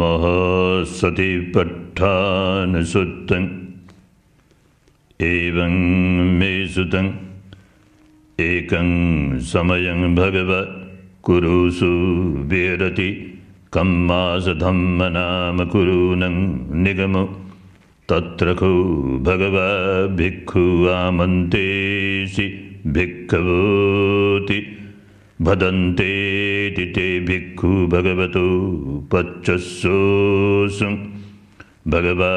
महासतिपट्ठानसुत्तम् एवं मे सुतम् एकं समयं भगव कुरुषु विरति कं कुरूनं निगम तत्र को भगव भिक्खु वामन्ते शि भदन्ते इति ते भिक्खु भगवतो पच भगवा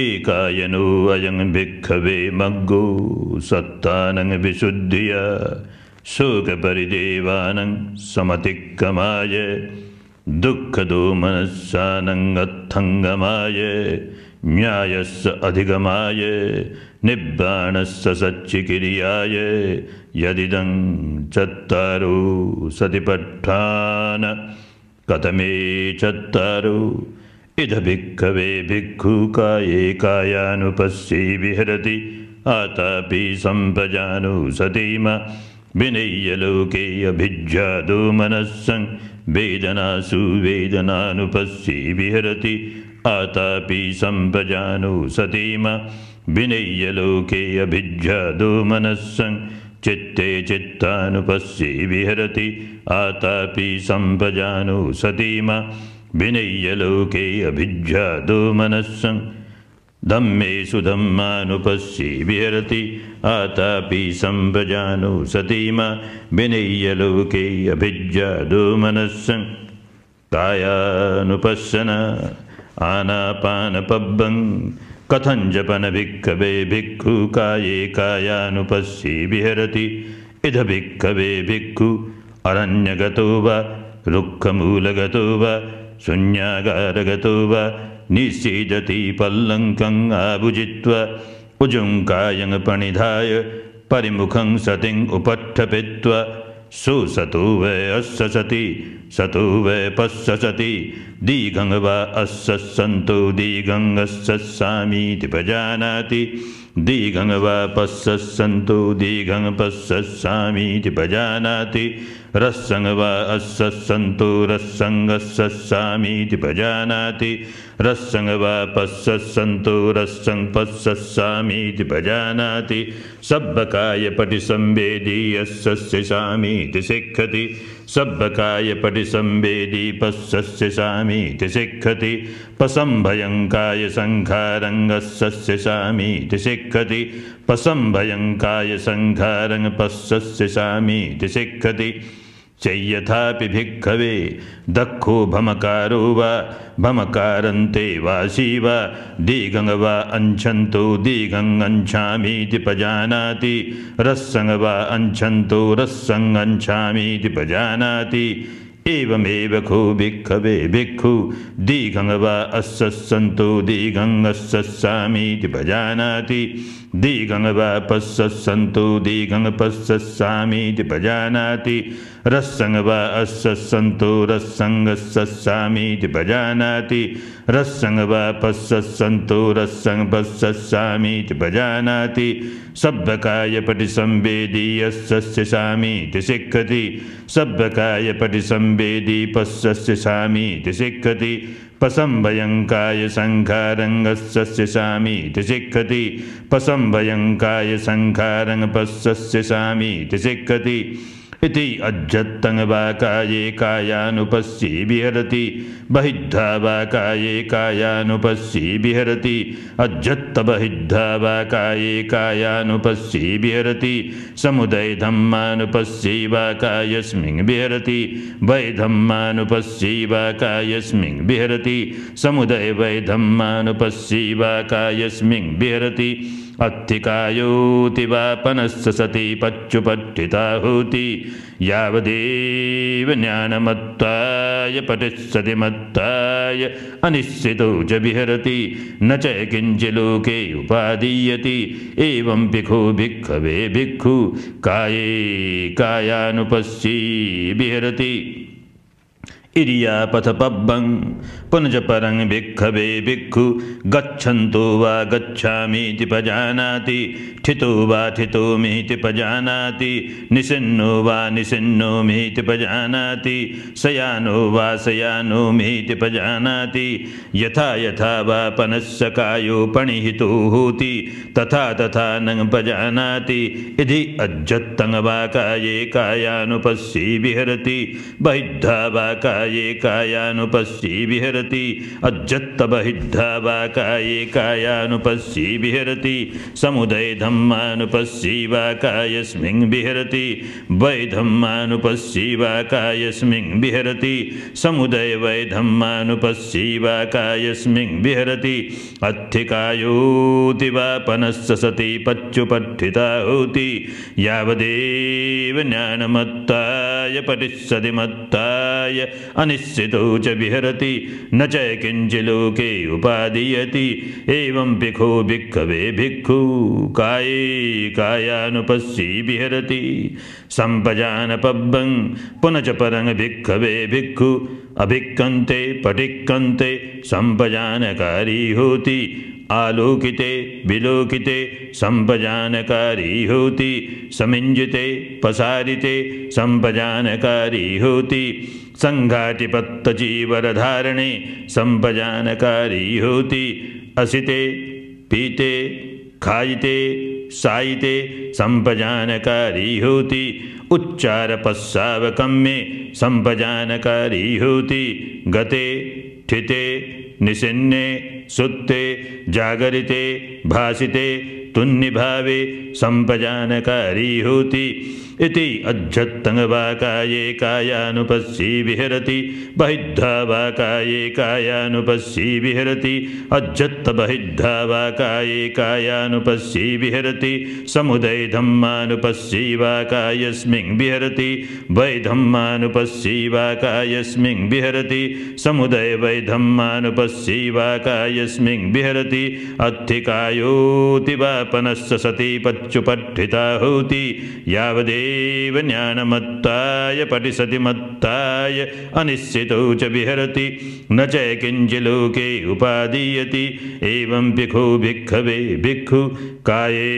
एकायनो अयं भिक्खवे सत्तानं विशुद्धिया शोकपरिदेवानं समतिक्कमाय दुःखदो मनस्सानङ्गत्थङ्गमाय न्यायस्य अधिगमाय निब्बाणस्य सच्चिकिर्याय यदिदं चत्तारु सति पठान् कथमे चत्तारु इद भिक्खवे भिक्खु काये कायानुपश्ये विहरति आतापि सम्प्रजानु सतीम विनय्य लोकेयभिज्ज्ञातो मनः सन् वेदना सुवेदनानुपश्ये विहरति आतापी सम्पजानु अभिज्ञातो मनस्सं चित्ते चित्तानुपश्ये विहरति आतापि सम्पजानु सतीमा अभिज्ञातो मनस्सं धम्मे सुधम्मानुपश्ये विहरति आतापि सम्भजानु सतीम सतीमा विनय्यलोकेऽभिज्जा मनस्सं मनस्सन् आनापानपब्बं कथञ्जपनभिक्कवे भिक्खु काये कायानुपश्ये विहरति इध भिक्कवे भिक्खु अरण्यगतो वा रुक्खमूलगतो वा शून्यागारगतो वा निशीदति पल्लङ्कङ्गाभुजित्वा उजुङ्कायङ्पणिधाय परिमुखं सतिम् उपट्ठपित्वा सुसतो वै सति सतु वैपःसति दीघवा अस्सस्सन्तु दीर्घङ्गः सस्सामीति भजानाति दीघङ्गवा पश्च सन्तु दीर्घङ्गस्सामीति भजानाति रस्संगवा अस्सस्सन्तु रस्सङ्गः रस्सङ्गस्सामीति भजानाति रस्सङ्ग वा पः सस्सन्तु रस्सं पः सस्सामीति भजानाति सब्दकायपटिसंवेदि यः सभ्यकाय पटिसंवेदि पश्यस्य सामी तिषति पसं भयङ्काय सङ्घारङ्गस्सस्य सिक्खति तिषेखति पसं भयङ्काय सङ्घारं चय्यथापि भिक्खवे दःखो भमकारो वा भमकारन्ते वा शिव दीगङ्ग वा अञ्छन्तो दीगङ्गञ्छामीति पजानाति रस्सङ्ग वा अञ्छन्तो रस्सङ्गञ्छामीति पजानाति एवमेव खु भिक्खवे भिक्खु दीगङ्ग वा अस्सन्तो दीगङ्गस्सामीति पजानाति दिगङ्ग वा पश्यसन्तु दी भजानाति रस्सङ्गवा वा अस्सस्सन्तु रस्सङ्गः सस्सामीति भजानाति रस्संग वा पश्यस्सन्तु रस्सं भजानाति सभ्यकाय पटिसंवेदि सामीति सिक्खति सभ्यकाय पटिसंवेदि पश्यस्य सामीति सिक्खति पसं भयङ्काय शङ्खारङ्गस्य सामी तिक्षति पसं भयङ्काय इति अध्यतङ्गवाकायेकायानुपस्यी विहरति बहिद्धा वाकायेकायानुपश्ये बिहरति अध्यत्त बहिद्धा वा कायेकायानुपस्यी बिहरति विहरति धं मानुपस्यैवा कायस्मिं बिहरति वैधं मानुपस्यैवा अस्थिकायोति वा पनश्च सति पच्युपट्ठिताहूति यावदेव ज्ञानमत्ताय पटिस्सति मत्ताय अनिश्चितौ च विहरति न च किञ्चिलोके उपादीयति एवं भिखो भिक्खवे भिक्षु काये कायानुपश्ची विहरति इरियापथपब्बं पुनजपरं भिक्खवे भिक्खु गच्छन्तो वा गच्छामीति पजानाति ठितो वा मीति पजानाति निषिन्नो वा पजानाति शयानो वा पजानाति यथा यथा वा पनस्य पणिहितो हूति तथा तथा न अज्जत्तं इति काये कायानुपश्यी विहरति बहिद्धा वा एकायानुपश्ये विहरति अज्जत्तबहिद्धा वा विहरति समुदये धम् विहरति वै धम् विहरति समुदय वै धम् वा विहरति अत्थिकायोति वा पनश्च पच्युपठिता होति यावदेव ज्ञानमत्ताय पठिष्यति मत्ताय अनिश्चित च विहरति न च लोके उपादीयति एवं भिखो भिक्खवे भिक्षु काये कायानुपस्सी विहरति संपजान पब्बं पुनच परं भिक्खवे भिक्षु अभिक्कन्ते पटिक्कन्ते सम्पजानकारी होति आलोकिते विलोकिते संपजानकारी होती समिंजिते पसारिते संपजानकारी होती संघातिपत्तजीवरधारणे संपजानकारी होती असिते पीते खाइते साइते संपजानकारी होती उच्चार पस्सावकम में संपजानकारी होती गते ठिते निसिन्ने सुत्ते जागरिते भासिते तुन्य भावे संपजानकारी होती इति अध्यतङ्गवाकाये कायानुपश्यी विहरति बहिद्धा एकायानुपश्यी विहरति अध्यत्त बहिद्धा विहरति समुदै धम् विहरति वै धम्मानुपश्यैवा विहरति समुदय वै धम्मानुपश्यैवा विहरति अत्थिकायोति वा पनश्च सती पत्युपठिता होति यावदेव एव ज्ञानमत्ताय पठिसति मत्ताय अनिश्चितौ च विहरति न च किञ्चिलोके लोके उपादीयति एवम् बिखु भिक्खवे भिक्खु काये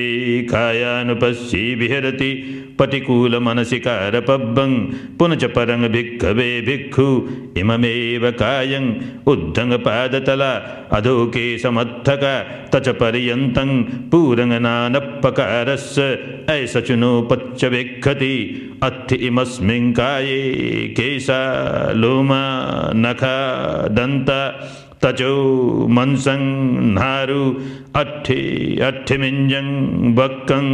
कायानुपश्यी विहरति పతికూల మనసికార పబ్బం పునచ పరంగ భిక్కవే భిక్ఖు ఇమమేవ కాయం ఉద్దంగ పాదతల అధోకే సమర్థక తచ పర్యంతం పూరంగ నానప్పకారస్ ఐసచునోపచ్చ వెక్కతి అత్తి ఇమస్మిన్ కాయే కేశ లోమ నఖ దంత तचो मनसं नारु अट्टि अट्ठिमिञ्जं बक्कं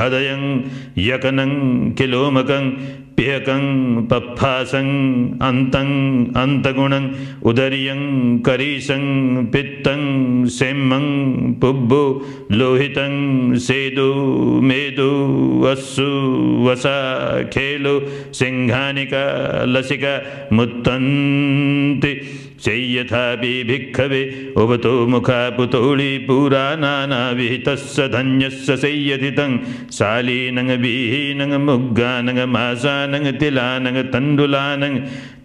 हृदयं यकनं किलोमकं प्यकं पप्फासं अन्तं अन्तगुणं उदर्यं करीसं पित्तं सेमं पुब्बु लोहितं सेदु मेदु वस्सु वसा खेलु सिंहानिका लसिका मुत्तन्ति चय्यथा भिक्खवे उभतो मुखा पुतौली पुरा नानाविहितः स धन्यः स मासा नंग तिला नंग तंडुला नंग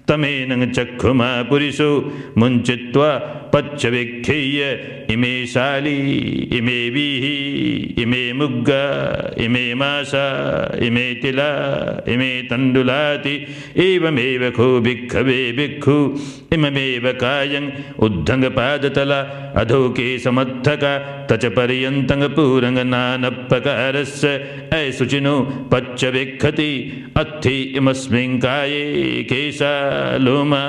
तमे नंग चक्षुमा पुरीषो मुंचित्वा पच्छवेख्येय इमे शाली इमे वीही इमे मुग्ग इमे माशा इमे तिला इमे तंडुलाति एवमेव खो भिक्खवे भिक्खु इममेव उद्धंग पादतला अधोके समर्थका तच पर्यन्तङ्गपूरङ्गनानप्रकारस्य पच्च पच्चवेक्षति अत्थि इमस्मिन् काये केशा लोमा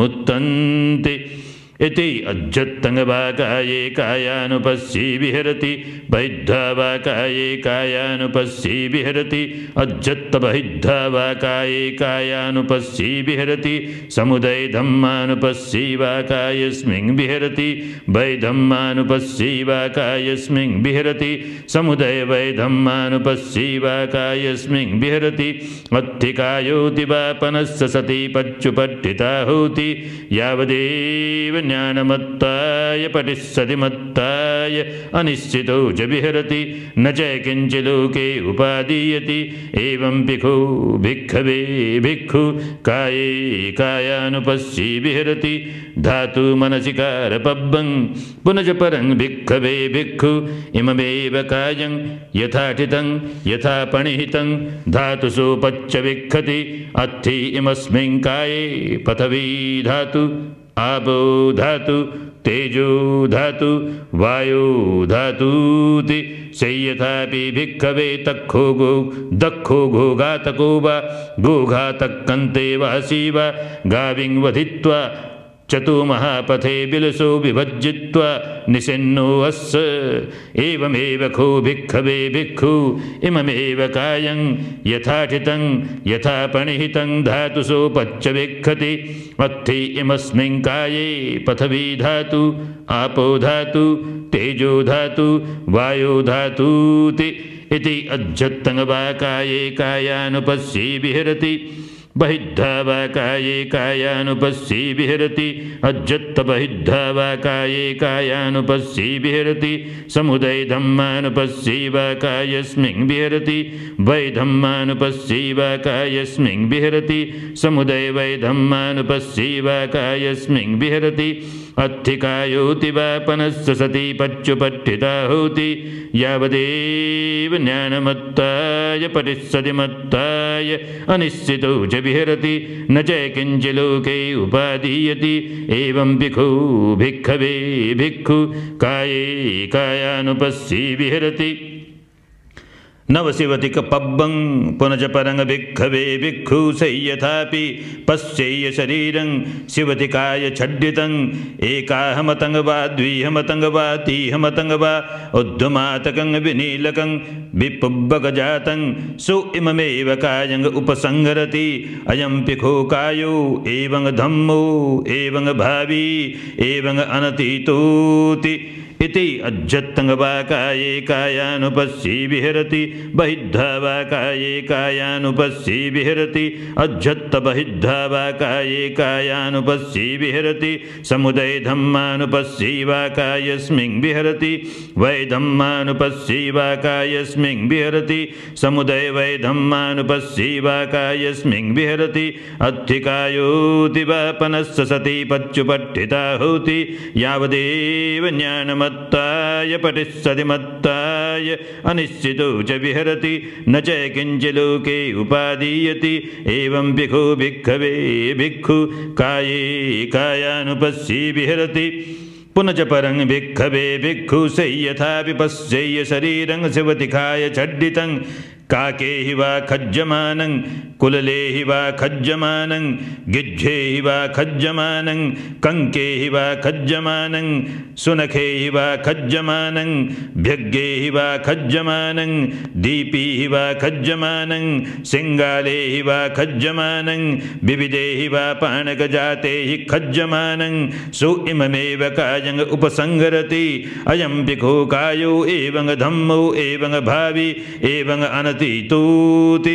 मुत्तंति इति अध्यत्तवा काये कायानुपश्ये विहरति बहिद्धा विहरति का एकायानुपश्ये विहरति अध्यत्त बहिद्धा वा एकायानुपश्यी विहरति समुदै धम् मानुपश्यैवा विहरति वैधम् मानुपश्यैवा कायस्मिं बिहरति समुदये विहरति मानुपश्यैवा कायस्मिं बिहरति मत्तिकायोति वा पनः यावदेव ज्ञानमत्ताय पटिस्सति मत्ताय अनिश्चितौ च विहरति न च किञ्चिलोके उपादीयति एवम्पिखौ भिक्खवे भिक्खु काये कायानुपश्यी विहरति धातु मनसि कारपब्बं पुनजपरं भिक्खवे भिक्खु इममेव कायं यथाटितं यथा पणिहितं सोपच्च विक्खति अत्थि इमस्मिं काये पथवी धातु आपो धातु तेजो धातु वायो धातूति सय्यथापि भिक्खवे तक्खो गो गो घातको वा गो घातकन्ते वा गाविं वधित्वा चतुमहापथे बिलसो विभजित्वा निषिन्नो अस् एवमेव खो भिक्खवे भिक्खु इममेव कायं यथा ठितं यथा पणिहितं धातुसोपच्यभिक्खति अत्थि इमस्मिन् काये पथवी धातु आपो धातु तेजो धातु वायो धातूति इति अध्यत्तङ्गवाकाये काये विहरति बहिद्धा वा काये विहरति वैधम्मानुपस्सीवाकायस्मिन् विहरति समुदै वैधम्मानुपस्सीवाकायस्मिन् विहरति वै धम्मानुपश्यैवा कायस्मिं विहरति वा पनश्च सती पच्युपठिता हौति यावदेव ज्ञानमत्ताय परिस्सति मत्ताय अनिश्चितौ च ति न च किञ्चि लोके उपादीयति एवम् बिखौ भिक्खवे भिक्खु काये कायानुपस्सी विहरति नवसिवति कपब्बं पुनज परंग भिक्खवे भिक्षु यथापि पश्चेय शरीरं शिवति काय छड्डितं एकाहमतंग वा द्विहमतंग वा तीहमतंग वा उद्धुमातकं विनीलकं विपुब्बगजातं सु इममेव कायं उपसंहरति अयं पिखो कायो एवं धम्मो एवं भावी एवं अनतीतोति इति अज्जत्तङ्गवाकाये कायानुपश्यि विहरति बहिद्धा विहरति अध्यत्त विहरति समुदै धम् विहरति वै धम् मानुपश्यैवा विहरति समुदये वै विहरति अत्थिकायूदिव पनस्सती पत्युपठिता होति यावदेव ज्ञानमत्ताय पठिस्सति मत्ताय अनिश्चितो च न च किञ्चिलोके उपादीयति एवं बिखु भिक्खवे भिक्खु काये कायानुपस्य विहरति पुनच परं भिक्खवे भिक्खु सय्यथापि शरीरं शिवति शिवतिकाय छितम् काके हि वा खज्यमानं कुललेहि वा खज्यमानं गिज्झेहि वा खज्यमानं कङ्केहि वा खज्यमानं सुनखैः वा खज्यमानं भज्ञैः वा खज्यमानं दीपीः वा खज्यमानं सिङ्गालेहि वा खज्यमानं विविधेहि वा पाणकजातेः खज्यमानं सु इममेव उपसङ्गरति अयं विघो कायौ एवं एवङ्गभावि एवं भावि ติตูติ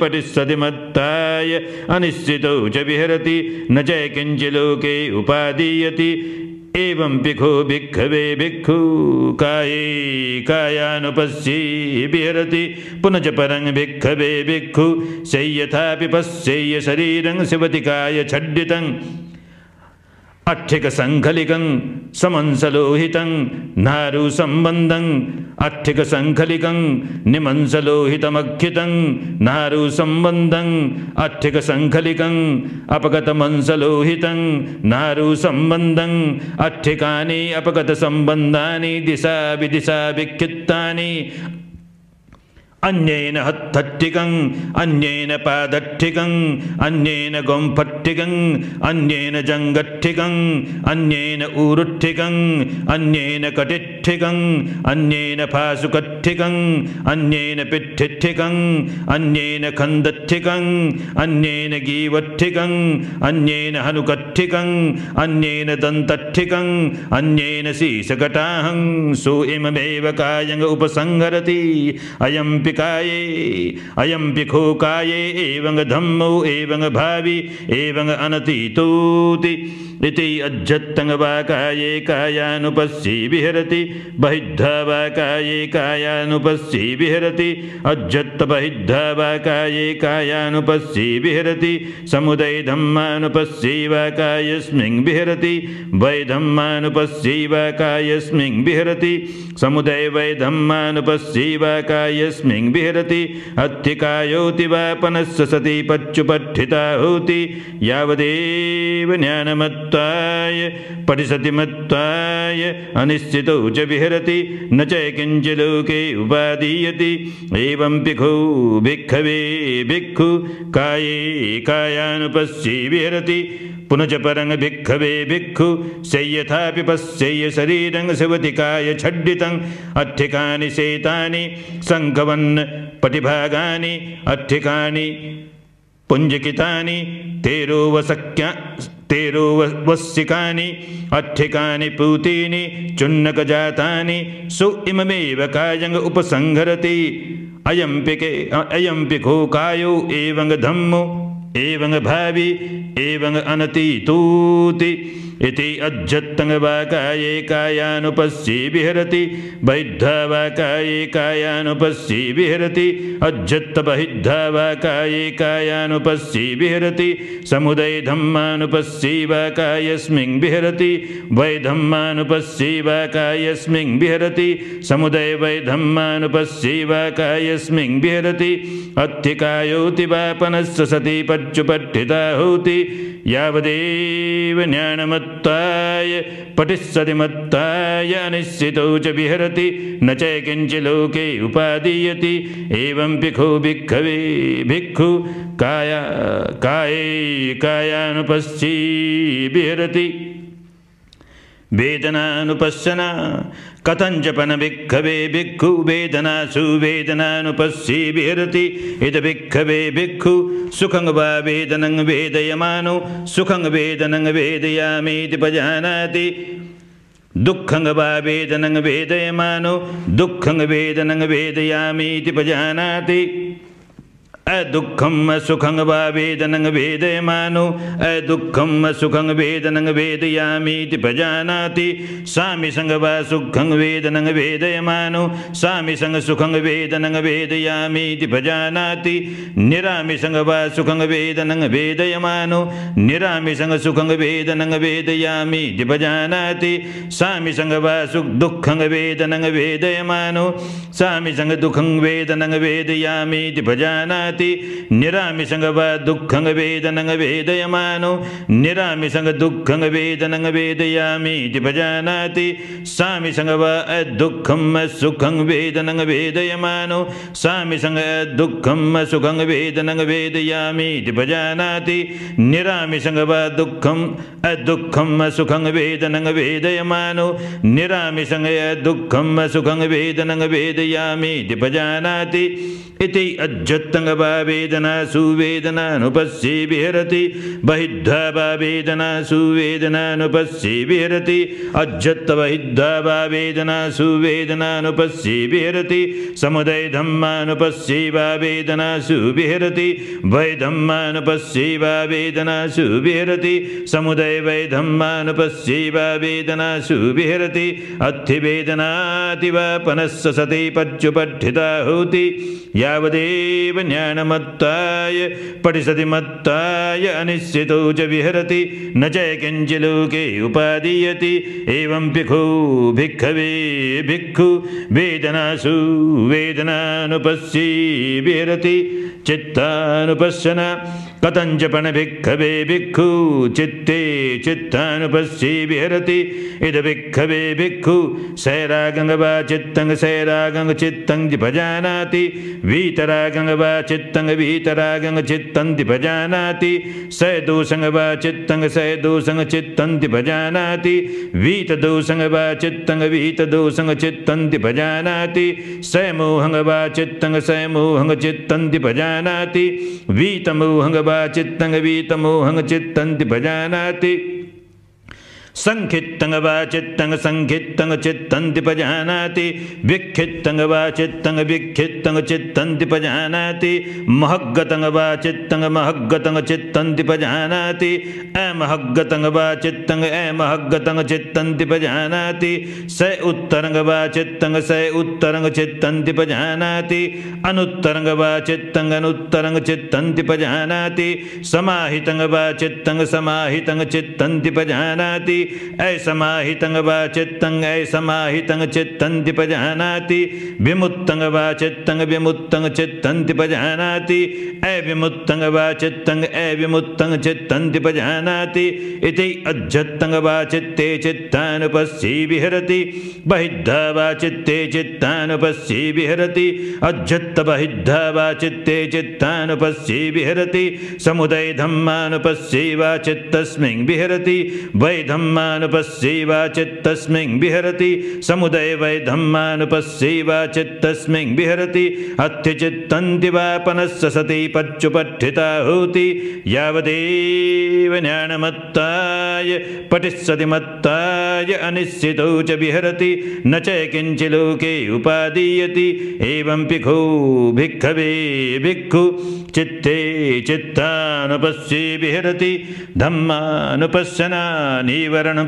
पटिषति मत्ताय अनिश्चितौ च विहरति न च किञ्चिलोके लोके उपादीयति एवं पिखु भिक्खवे भिक्खु कायैकायानुपश्ये विहरति पुनश्च परं भिक्खवे भिक्खु शय्यथापि पश्यय्य शरीरं काय छड्डितं అట్టిక సంఖలికం సమంసలోహితం నారు సంబంధం అట్టిక సంఖలికం నిమంసలోహితమఖితం నారు సంబంధం అట్టిక సంఖలికం అపగతమంసలోహితం నారు సంబంధం అట్టికాని అపగత సంబంధాని దిశా విదిశా విక్షిప్తాని अन्येन हत्थट्टिकम् अन्येन पादट्टिकम् अन्येन गोम्फट्टिकम् अन्येन जङ्गट्टिकम् अन्येन ऊरुट्टिकम् अन्येन कटिट्ठिकम् अन्येन फाशुकत्थिकम् अन्येन पिट्ठिट्ठिकम् अन्येन खन्दट्ठिकम् अन्येन गीवट्ठिकम् अन्येन हनुकट्ठिकम् अन्येन दन्तट्ठिकम् अन्येन शीशकटाहं सो इममेव कायङ्ग उपसंहरति अयम् पिकाये अयम पिखोकाये एवं धम्मो एवं भावी एवं अनतीतोति इति अज्जत्तंग वाकाये कायानुपस्सी विहरति बहिद्धा वाकाये कायानुपस्सी विहरति अज्जत्त बहिद्धा वाकाये कायानुपस्सी विहरति समुदय धम्मानुपस्सी वाकायस्मिं विहरति वै धम्मानुपस्सी वाकायस्मिं विहरति समुदय वै धम्मानुपस्सी वाकायस्मिं अत्तिकायौति वा पुनः सती होति यावदेव ज्ञानमत्ताय पठिसति मत्ताय अनिश्चितौ च विहरति न च किञ्चिलोके उपादीयति एवं एवम्पिखौ भिक्खवे भिक्खु काये कायानुपश्ये विहरति पुनच परंग भिखु भिक्खु शय्यथा पिपस्यय शरीरंग शिवतिकाय छड्डितं अट्ठिकानि शैतानि संकवन् पटिभागानि अट्ठिकानि पुञ्जकितानि तेरोवसख्या तेरोवस्सिकानि अट्ठिकानि पूतीनि चुन्नकजातानि सु इममेव कायङ् उपसंहरति अयम्पिके कायो एवङ् धम्मो एवं भावि एवं अनतितूतीति इति अध्यत्तङ्गकायेकायानुपश्ये विहरति वैद्धा वा विहरति अध्यत्त वा विहरति समुदै धम्मानुपस्यैवा विहरति वैधम्मानुपस्यैवा कायस्मिं विहरति समुदये विहरति अत्थिकायौति वा पनस्सती पच्युपठिता होति यावदेव ज्ञानमत्ताय पठिस्सति मत्ताय अनिश्चितौ च विहरति न च किञ्चि लोके उपादीयति एवं खु भिक्खवे भिक्खु काया कायैकायानुपश्ये विहरति वेदनानुपश्यन् कथञ्चपन विक्खवे भिक्खु वेदना वेदनानुपश्येभिहरति इद भिक्खभे भिक्खु सुखं वा वेदनं वेदयमानो सुखं वेदनं वेदयामीति पजानाति दुःखं वा वेदनं वेदयमानो दुःखं वेदनं वेदयामीति पजानाति अदुखम सुखंग व वेदनंग वेद मानो अदुखम सुखंग वेदनंग वेदयामी भजानाति स्वामी संग व सुखंग वेदनंग वेद मानो स्वामी संग सुखंग वेदनंग वेदयामी भजानाति निरामि संग व सुखंग वेदनंग वेदयमानो निरामि संग सुखंग वेदनंग वेदयामी भजानाति स्वामी संग व सुख दुखंग वेदनंग वेदयमानो स्वामी संग दुखंग वेदनंग वेदयामी भजानाति വിജയത്തി നിരാമിഷംഗവ ദുഃഖംഗ വേദനങ്ങ വേദയമാനോ നിരാമിഷംഗ ദുഃഖംഗ വേദനങ്ങ വേദയാമീതി ഭജാനാതി സാമിഷംഗവ ദുഃഖം സുഖം വേദനങ്ങ വേദയമാനോ സാമിഷംഗ ദുഃഖം സുഖം വേദനങ്ങ വേദയാമീതി ഭജാനാതി നിരാമിഷംഗവ ദുഃഖം ദുഃഖം സുഖം വേദനങ്ങ വേദയമാനോ നിരാമിഷംഗ ദുഃഖം സുഖം വേദനങ്ങ വേദയാമീതി ഭജാനാതി ഇതി അജത്തംഗവ वेदना सुवेदनानुपश्ये विहरति बहिद्धा वा वेदना सुवेदनानुपस्ये विहरति अज्जत्त बहिद्धा वा वेदना सुवेदनानुपस्ये विहरति समुदय मा वा वेदना वैधम् मानुपस्यैवा वेदनासु विहरति समुदये वैधम् मानुपस्यैवा वेदनासु विहरति अथिवेदनाति वा पुनः सति पच्युपठिता होति यावदेव मत्त्वाय अनिश्चितौ च विहरति न च किञ्चिलोके उपादीयति एवं पिखो भिक्खवे भिक्खु वेदना विहरति चित्तानुपश्यन् कतंजपन भिखे भिखु भिक्खु चित्ते चित्तानुपस्सी विहरति इद भिक्खवे भिखु सैरागंग वा चित्तंग सैरागंग चित्तंग भजानाति वीतरागंग वा चित्तंग वीतरागंग चित्तंति भजानाति सैदोषंग वा चित्तंग सैदोषंग चित्तंति भजानाति वीतदोषंग वा चित्तंग वीतदोषंग चित्तंति भजानाति सैमोहंग वा चित्तंग सैमोहंग भजानाति वीतमोहंग वा चित्तङ्गवीतमोहङ्गचित्तन्ति चित्तंति भजानाति संखितंग व चित्तंग संखित्तंग चित्तंति पजानाति विखितंग व चित्तंग विक्षित्तंग चित्तंति पजानाति महग्गतंग व चित्तंग महग्गतंग चित्तंति पजानाति अमहग्गतंग व चित्तंग अमहग्गतंग चित्तंति पजानाति स उत्तरंग व चित्तंग स उत्तरंग चित्तंति पजानाति अनुत्तरंग व चित्तंग अनुत्तरंग चित्तंति पजानाति समाहितंग व चित्तंग समाहितंग चित्तंति पजानाति असमाहितंग वा चित्तंग असमाहितंग चित्तंति पजानाति विमुत्तंग वा चित्तंग विमुत्तंग चित्तंति पजानाति अविमुत्तंग वा चित्तंग अविमुत्तंग चित्तंति पजानाति इति अज्जत्तंग वा चित्ते चित्तानुपस्सी विहरति बहिद्धा वा चित्ते चित्तानुपस्सी विहरति अज्जत्त बहिद्धा वा चित्ते चित्तानुपस्सी विहरति समुदय धम्मानुपस्सी वा चित्तस्मिन् विहरति वै धम्म ैवा चित्तस्मिं विहरति समुदये वै धम्मानुपस्यैवा चित्तस्मिन् विहरति अत्यचित्तन्ति वा सति पच्युपठिता होति यावदेव ज्ञानमत्ताय पटिस्सति मत्ताय अनिश्चितौ च विहरति न च किञ्चि लोके उपादीयति एवं पिखो भिक्खवे भिक्खु चित्ते चित्तानुपस्ये बिहरति धम्मानुपश्य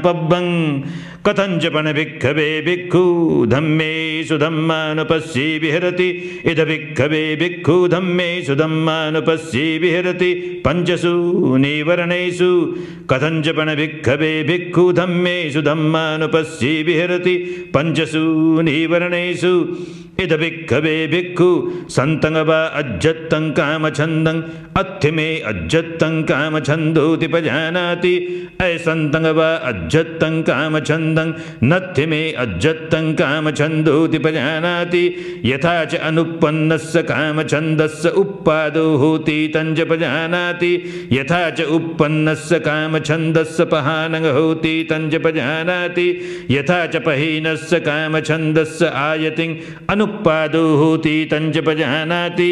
पब्बं कथं जपण भिक्खु धम्मे सुधम्मानुपस्सी विहरति इद भिक्खवे भिक्खु सुधम्मानुपस्सी विहरति पञ्चसु नीवरणेषु कथञ्चपण भिक्खवे भिक्खु सुधम्मानुपस्सी विहरति पञ्चसु नीवरणेषु इद भिक्खवे भिक्खु सन्तङ्ग वा अज्जत्तं कामछन्दम् अथिमे अज्जत्तं कामछन्दोति पजानाति अयसन्तङ्ग वा अज्जत्तं कामछन्दं नत्थिमे अज्जत्तं कामछन्दोति प्रजानाति यथा च अनुपन्नस्य कामछन्दस्य उपादो होति तञ्च प्रजानाति यथा च उपन्नस्य कामछन्दस्य पहानग होति तञ्च प्रजानाति यथा च पहीनस्य कामछन्दस्य आयतिम् अनुपादो होति तञ्च प्रजानाति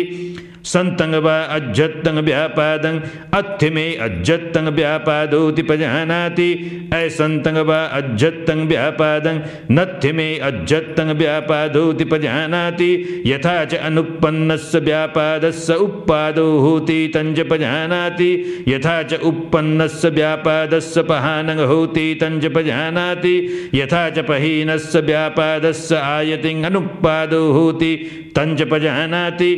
संतंग व अज्जतंग व्यापादं अथ्य में अज्जतंग व्यापादोति पजानाति असंतंग व अज्जतंग व्यापादं नथ्य में अज्जतंग व्यापादोति पजानाति यथा च अनुपन्नस्य व्यापादस्य उत्पादो होति तंज पजानाति यथा च उपन्नस्य व्यापादस्य पहानंग होति तंज पजानाति यथा च पहीनस्य व्यापादस्य आयतिं अनुपादो होति तंज पजानाति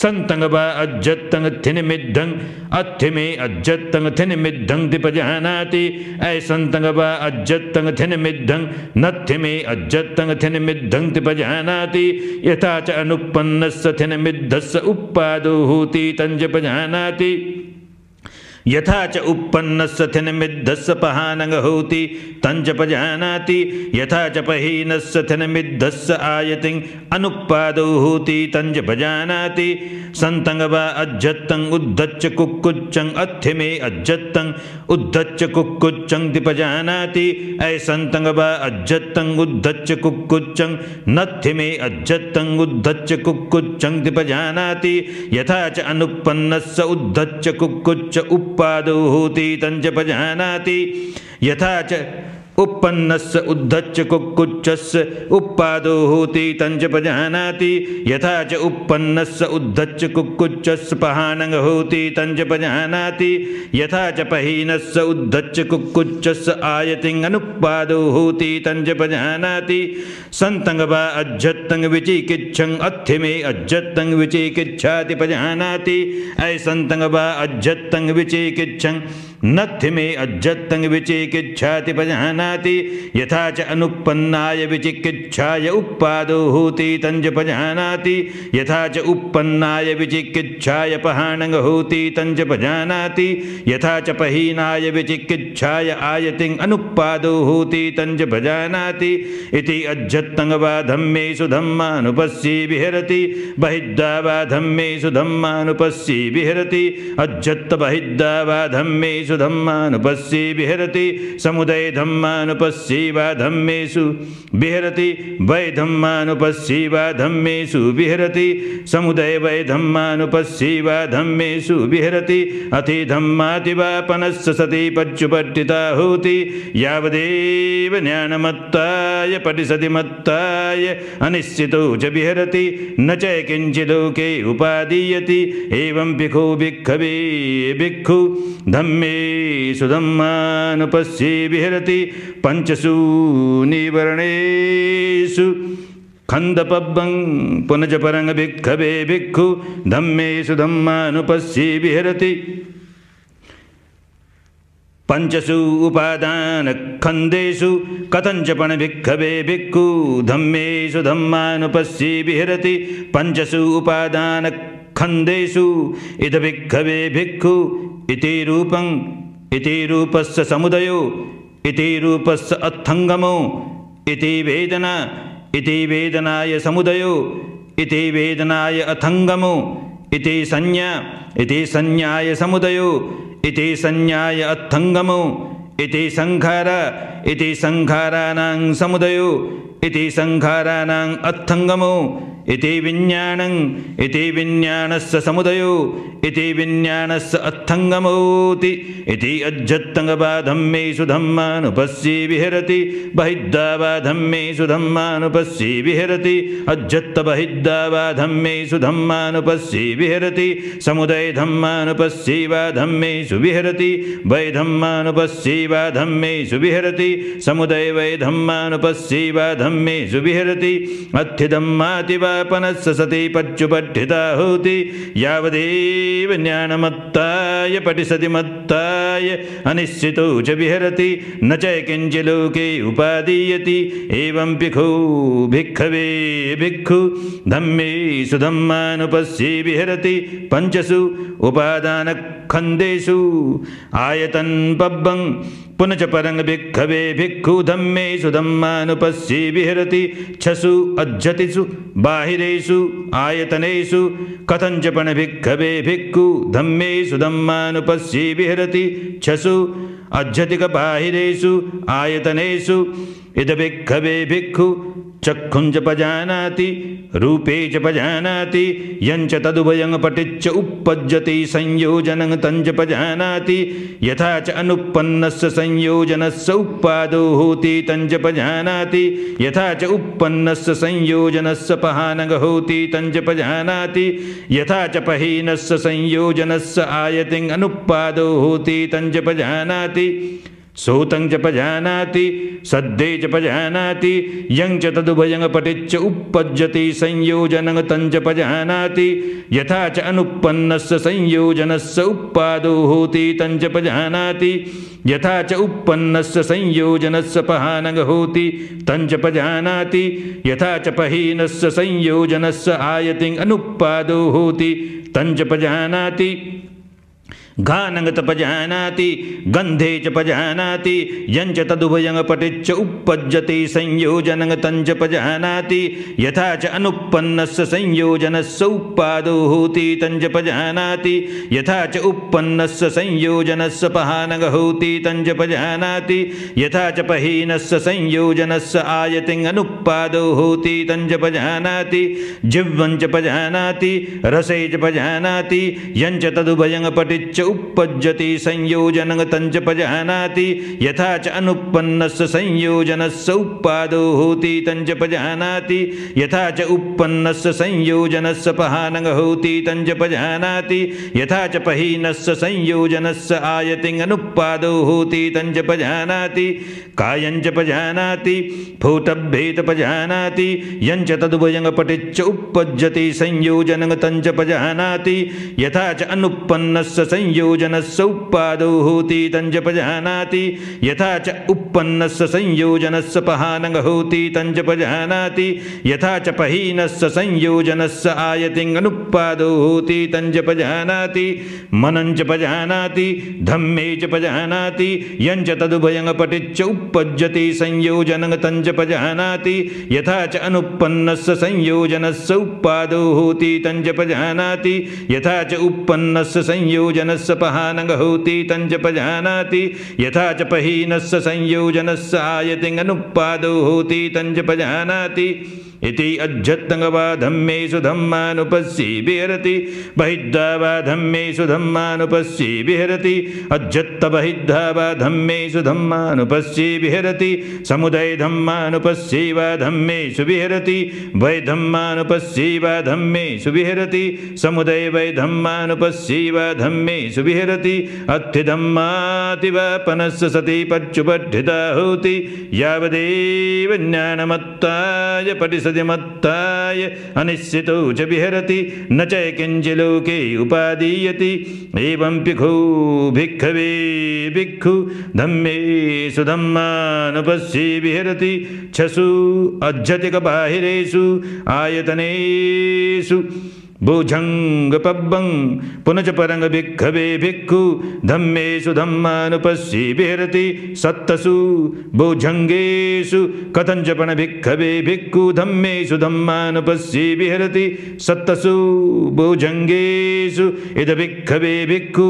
संतंग व अज्जतंग थिन मिद्धंग अथ्य में अज्जतंग थिन मिद्धंग दिपजहनाति ऐसंतंग व अज्जतंग थिन मिद्धंग नथ्य में अज्जतंग थिन मिद्धंग दिपजहनाति यथा च अनुपन्नस्य थिन मिद्धस्स उपादो होती तंजपजहनाति यथा च उत्पन्न थिन मिद्धस्स पहानंग होती तंच पजानाति यथा च पहीन थिन मिद्धस्स आयति अनुपादो होती तंच पजानाति संतंग व अज्जत्तंग उद्धच्च कुक्कुच्चंग अथ्य में अज्जत्तंग उद्धच्च कुक्कुच्चंग दिपजानाति ऐ संतंग व अज्जत्तंग उद्धच्च कुक्कुच्चंग नथ्य में उद्धच्च कुक्कुच्चंग दिपजानाति यथा च अनुपन्नस्स उद्धच्च कुक्कुच्च उप उत्पादौ हूति तञ्च पजानाति यथा च उपन्नस्य उद्धच्च कुक्कुच्छस्य उत्पाद होती तंज पजानाति यथा च उपन्नस्य उद्धच्च कुक्कुच्छस्य पहानङ् होति तञ्च पजानाति यथा च पहीनस्य उद्धच्च कुक्कुच्छस्य आयतिङनुत्पादो होति तञ्च पजानाति सन्तङ् वा अज्जत्तङ् विचिकिच्छङ् अथिमे अज्जत्तङ् विचिकिच्छाति पजानाति संतंग वा अज्जत्तङ् नथ्य में अज्जत्तंग विचिकिच्छाति पजानाति यथा च अनुपन्नाय विचिकिच्छाय उत्पादो होति तंज पजानाति यथा च उत्पन्नाय विचिकिच्छाय पहाणंग होति तंज पजानाति यथा च पहीनाय विचिकिच्छाय आयतिं अनुपादो होति तंज भजानाति इति अज्जत्तंग वा धम्मेषु धम्मानुपस्सी विहरति बहिद्दा वा धम्मेषु धम्मानुपस्सी विहरति अज्जत्त बहिद्दा वा धम्मेषु विहरति समुदये धम्मानुपस्य वा धम्मेषु विहरति वै धम्मानुपस्य वा धम्मेषु विहरति समुदये वै धम्मानुपस्य वा धमेषु बिहरति अधिधम्माति वा सति पच्युपट्टिता होति यावदेव ज्ञानमत्ताय परिसति मत्ताय अनिश्चितौ च विहरति न च किञ्चिलोके उपादीयति एवं बिखु बिक्खबी भिक्खु धम्मे सुधम्मानुपश्ये विहरति पञ्चसूनिवर्णेषु खन्दपब्बं पुनज परङ्गभिक्खवे भिक्खु धम्मेषु धम्मानुपश्ये विहरति पञ्चसु उपादानखन्देषु कथञ्च पणभिक्खवे भिक्खु धम्मेषु धम्मानुपश्ये विहरति पञ्चसु उपादानखन्देषु इदभिक्खवे भिक्खु इति रूपम् इति रूपस्य समुदयो इति रूपस्य अत्थङ्गमो इति वेदना इति वेदनाय समुदयो इति वेदनाय अथङ्गमो इति संज्ञा इति संज्ञाय समुदयो इति संज्ञाय अत्थङ्गमो इति सङ्घार इति सङ्घाराणां समुदयो इति सङ्घाराणाम् अत्थङ्गमो इति विज्ञानम् इति विज्ञानस्य समुदयो इति विज्ञानस्य अत्थङ्गमौति इति अजत्तङ्गम्यैषु धनुपस्यी विहरति बहिद्दा वा धं्येषु विहरति समुदये ध मा वा धं विहरति वै धं मानुपस्यै वा मे सुविहरति समुदय वै धम् मानुपस्यै वा धम्येषु विहिरति अत्थिधं माति वा प्रापणश्च सति पच्युपठिता होति यावदेव ज्ञानमत्ताय पटिसति मत्ताय अनिश्चितो च विहरति न च किञ्चिलोके उपादीयति एवं पिखो भिक्खवे भिक्षु धम्मेषु धम्मानुपश्ये विहरति पञ्चसु उपादानखन्देषु आयतन् पब्बं पुनच परंग भिक्खवे भिखु धम्मे सुधम्मानुपस्सी विहरति छसु अज्जतिषु बाहिरेषु आयतनेषु कथंच पण भिक्खवे भिक्खु धम्मे सुधम्मानुपस्सी विहरति छसु अज्जतिक बाहिरेषु आयतनेषु इद भिक्खवे भिक्खु पजानाति रूपे पजानाति यञ्च तदुभयं पटिच्च उत्पद्यति संयोजनं पजानाति यथा च अनुत्पन्नस्य संयोजनस्य उत्पादो हौति पजानाति यथा च उत्पन्नस्य संयोजनस्य पहानङ्गहौति पजानाति यथा च पहीनस्य संयोजनस्य आयतिङ् अनुत्पादो हौति पजानाति सौतं च पजानाति सद्ये पजानाति यं च तदुभयङ्पटिच्च उत्पद्यते संयोजनं तं पजानाति यथा च अनुत्पन्नस्य संयोजनस्य उत्पादो होति तं च पजानाति यथा च उत्पन्नस्य संयोजनस्य पहानङ्गहोति तं च पजानाति यथा च पहीनस्य संयोजनस्य आयतिङ् अनुप्पादो होति तं च पजानाति घानंग तपजानाति गंधे च पजानाति यंच तदुभयंग पटिच्च उपज्जति संयोजनंग तंच पजानाति यथा च अनुपन्नस्य संयोजनस्य उपादो होति तंच पजानाति यथा च उपन्नस्य संयोजनस्य पहानग होति तंच पजानाति यथा च पहीनस्य संयोजनस्य आयतिंग अनुपादो होति तंच पजानाति जिह्वं च पजानाति रसे च पजानाति यंच तदुभयंग पटिच्च उपपज्यति संयोजन तंज पजहनाति यथा च अनुपन्न संयोजन उपादो होती तंज पजहनाति यथा च उपन्न संयोजन पहानंग होती तंज पजहनाति यथा च पहीन संयोजन आयति अनुपादो होती तंच पजहनाति कायंच पजहनाति भूतभेद पजहनाति यंच तदुभयंग पटिच उपपज्यति संयोजन तंज पजहनाति यथा च अनुपन्न संयोजन संयोजनस्सौपादौ होति तञ्च पजानाति यथा च उत्पन्नस्य संयोजनस्य पहानंग होती तञ्च पजानाति यथा च पहीनस्य संयोजनस्य आयतिङ्गनुत्पादौ होति तञ्च पजानाति मनञ्च पजानाति धम्मे च यंज यञ्च तदुभयङ्गपटिच्च उपपद्यते संयोजनङ् तंज पजानाति यथा च अनुत्पन्नस्य संयोजनस्य उत्पादौ होति तञ्च पजानाति यथा च उत्पन्नस्य संयोजनस्य पहानङ्गहौति तञ्जपजानाति यथा च पहीनस्य संयोजनस् आयतिङनुपादौ हौति तञ्जपजानाति इति अध्यत्तङ्ग वा विहरति बहिद्धा वा धम्येषु धं विहरति अध्यत्त बहिद्वा वा धम्येषु धं विहरति समुदै धं मानुपस्यैवा धम्येषु विहिरति वै धम्मानुपस्यैवा धम्येषु विहिरति वै ति अथिधम्माति वा पनस्सति पच्युपठिता होति यावदेव ज्ञानमत्ताय परिसदि मत्ताय अनिश्चितौ च विहरति न च किञ्चिलोके उपादीयति एवं भिक्खवे भिक्खु धम्मे धम्मानुपश्ये विहरति छसु अध्यतिकबाहिरेषु आयतनेषु भुजंग पब्बं पुनच परंग भिक्खवे भिक्खु धम्मेषु धम्मानुपश्यभिहरति सत्तसु भुजंगेषु कथञ्च पण भिक्खवे भिक्खु धम्मेषु धम्मानुपश्यभिहरति सत्तसु भुजंगेषु इद भिक्खवे भिक्खु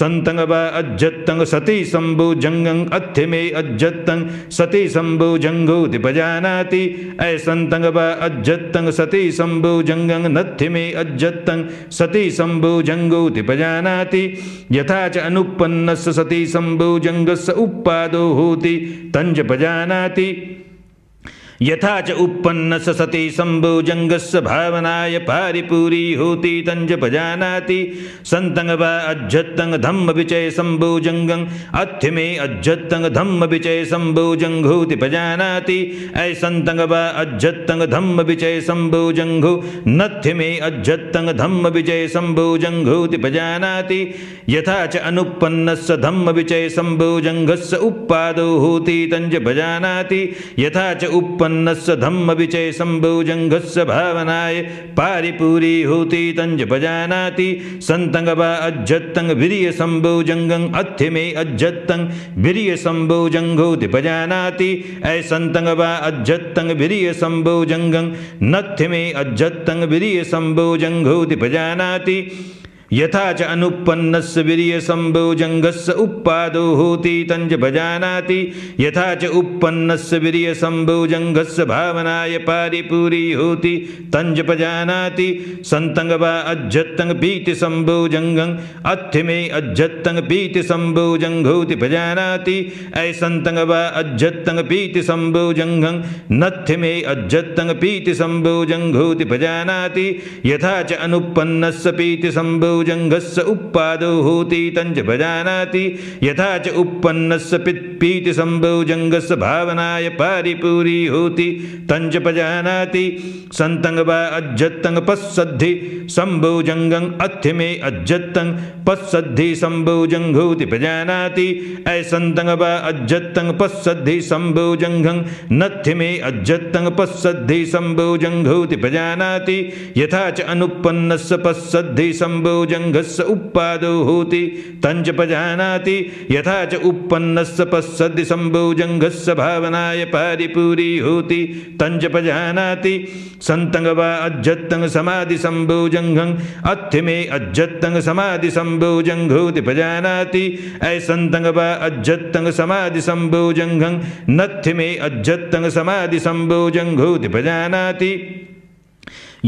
संतंग वा अज्जत्तंग सति संभुजंगं अथ्य मे अज्जत्तंग सति संभुजंगोति पजानाति ऐसंतंग वा अज्जत्तंग सति संभुजंगं नथ्य मे तज्जत्तं सति सम्भुजङ्गौ तिपजानाति यथा च अनुपन्नस्य सति सम्भुजङ्गस्य उपादो होति तञ्च पजानाति यथा च उत्पन्न सती संभुजंगस्य भावनाय पारिपूरी होती तंज भजानाति संतंग व अज्जतंग धम्म विचय संभुजंगं अथ्य में अज्जतंग धम्म विचय संभुजंघूति भजानाति ऐसंतंग व अज्जतंग धम्म विचय संभुजंघु नथ्य में अज्जतंग धम्म विजय संभुजंघूति भजानाति यथा च अनुपन्नस्य धम्म विचय संभुजंघस्य उपादो होती तंज भजानाति यथा च उप उपन्नस्य धम्म विचय सम्भुजङ्घस्य भावनाय पारिपूरी होति तञ्ज भजानाति सन्तङ्ग वा अज्जत्तङ्ग वीर्य अथ्य मे अज्जत्तङ्ग वीर्य सम्भुजङ्घोति भजानाति ऐसन्तङ्ग वा अज्जत्तङ्ग वीर्य सम्भुजङ्गम् नथ्य मे अज्जत्तङ्ग वीर्य सम्भुजङ्घोति भजानाति यथा च अनुपन्न वीरिय संभोजंग उत्पादो होती तंज भजानाति यथा च उत्पन्न वीरिय संभोजंग भावनाय पारिपूरी होती तंज पजानाति संतंग वा अज्जत्तंग पीति संभोजंग अथ्य मे अज्जत्तंग पीति संभोजंग होति भजानाति संतंग वा अज्जत्तंग पीति संभोजंग नथ्य मे अज्जत्तंग पीति संभोजंग होती भजानाति यथा च अनुपन्न पीति संभो जङ्घस्य उपादो होती तञ्च भजानाति यथा च उत्पन्नस्य पित् पीति संभुजंग भावनाय पारिपूरी होती तंज पजानाति संतंग व अज्जतंग पस्सद्धि संभुजंगं अथ्य में अज्जतंग पस्सद्धि संभुजंग होति पजानाति ऐसंतंग व अज्जतंग पस्सद्धि संभुजंगं नथ्य में अज्जतंग पस्सद्धि संभुजंग होति पजानाति यथा च अनुपन्नस्य पस्सद्धि संभुजंगस्य उपादो होति तंज पजानाति यथा च उपन्नस्य सद्दिशम्भुजङ्घस्स भावनाय पारिपूरीहूति तञ्च पजानाति सन्तङ्ग वा अज्जत्तङ्ग समाधिशम्भुजङ्घम् अथ्य मे अज्जत्तङ्ग समाधिशम्भुजङ्घूति पजानाति ऐसन्तङ्ग वा अज्जत्तङ्ग समाधिशम्भुजङ्घम् नथ्य मे अज्जत्तङ्ग समाधिशम्भुजङ्घूति पजानाति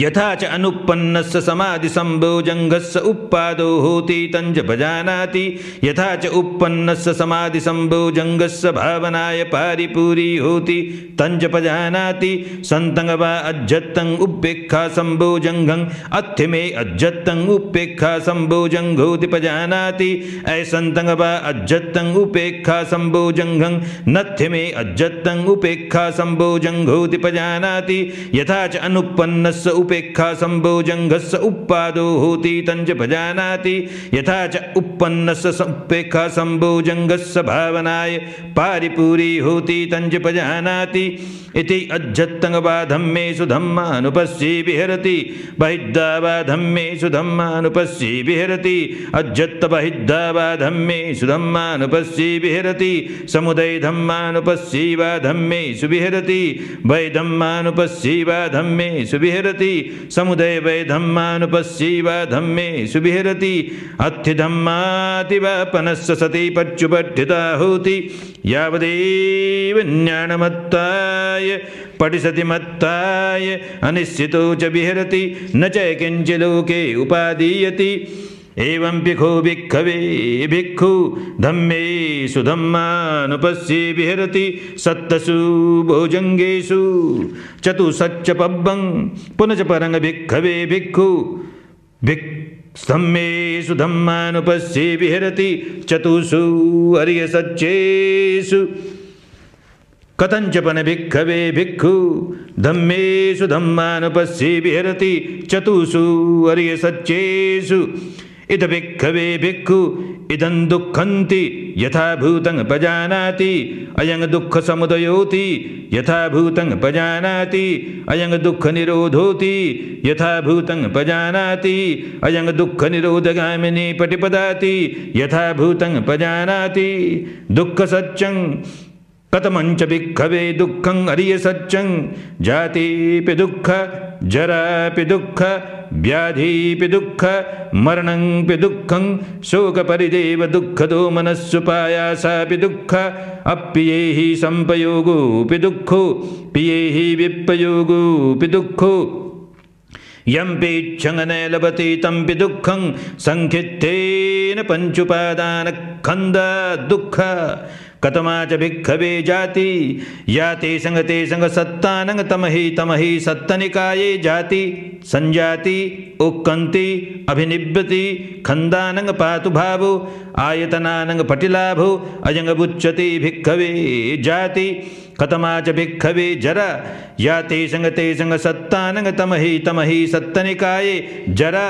यथा च अनुपन्नस्य समाधिसम्भोजङ्घस्य उत्पादो होति तञ्च भजानाति यथा च उपन्नस्य समाधिसम्भोजङ्घस्य भावनाय पारिपूरी होति तञ्च पजानाति सन्तङ्ग वा अज्जत्तङ् उपेक्षा सम्भोजङ्घम् अथ्य मे अज्जत्तङ् उपेक्षा सम्भोजङ्घोति पजानाति ऐसन्तङ्ग वा अज्जत्तङ् उपेक्षा सम्भोजङ्घम् नथ्य मे अज्जत्तङ् उपेक्षा सम्भोजङ्घोति पजानाति यथा च अनुपन्नस्य उपेक्षा सम्भोजङ्घस्स उत्पादो होती तंज भजानाति यथा च उत्पन्नस्य उपेक्षा सम्भोजङ्घस्स भावनाय पारिपूरी होती तंज भजानाति इति अज्जत्तङ्गबाधम्मेषु धम्मानुपश्ये विहरति बहिद्दाबाधम्मेषु धम्मानुपश्ये विहरति अज्जत्तबहिद्दाबाधम्मेषु धम्मानुपश्ये विहरति समुदयधम्मानुपश्यैवाधम्मेषु विहरति वैधम्मानुपश्यैवाधम्मेषु विहरति समुदय वै धम्मानुपस्यैव धम्मे सुहरति अत्थिधम्मातिव पुनस्सति पच्युपद्धिता होति यावदेव ज्ञानमत्ताय पठिषति मत्ताय अनिश्चितौ च बिहरति न च किञ्चिलोके उपादीयति एवं पिखो भिखवे भिखु धम्मेषु धम्मानुपश्ये विहरति सत्तसु चतु सच्च पब्बं पुनच परङ्ग भिक्खवे भिक्खु भिक् स्तम्भेषु धम्मानुपश्ये विहरति चतुषु कथंच पन भिखवे भिखु धम्मेषु धम्मानुपश्ये विहरति चतुषु अर्यसच्चेषु इत भिक्खवे भिक्खु इदं दुःखन्ति यथा भूतं पजानाति अयं दुःखसमुदयोति यथा भूतं पजानाति अयं दुःखनिरोधोति यथा भूतं पजानाति अयं दुःखनिरोधगामिनी प्रतिपदाति यथा भूतं पजानाति दुःखसत्यं कतमञ्च भिक्खवे दुःखं हरिय सत्यं जातिपि दुःख जरापि दुःख व्याधिपि दुःख मरणङ्पि दुःखं शोकपरिदेव दुःखदो मनस्सु पायासापि दुःख अप्येहि सम्पयोगोऽपि दुःखो पियेहि विप्रयोगोऽपि दुःखो यम्पीच्छङ्गने लभति तम्पि दुःखं सङ्खित्तेन पञ्चुपादानखन्द दुःख कतमा च जाति या ते संग सत्तानंग तमहि तमहि सत्तनिकाये जाति संजाति उक्कंति अभिनिब्यति खंदानंग पातु भावु आयतनानंग पटिलाभु अजंग बुच्चति भिक्खवे जाति कतमा च जरा या संगते संग सत्तानंग तमहि तमहि सत्तनिकाये जरा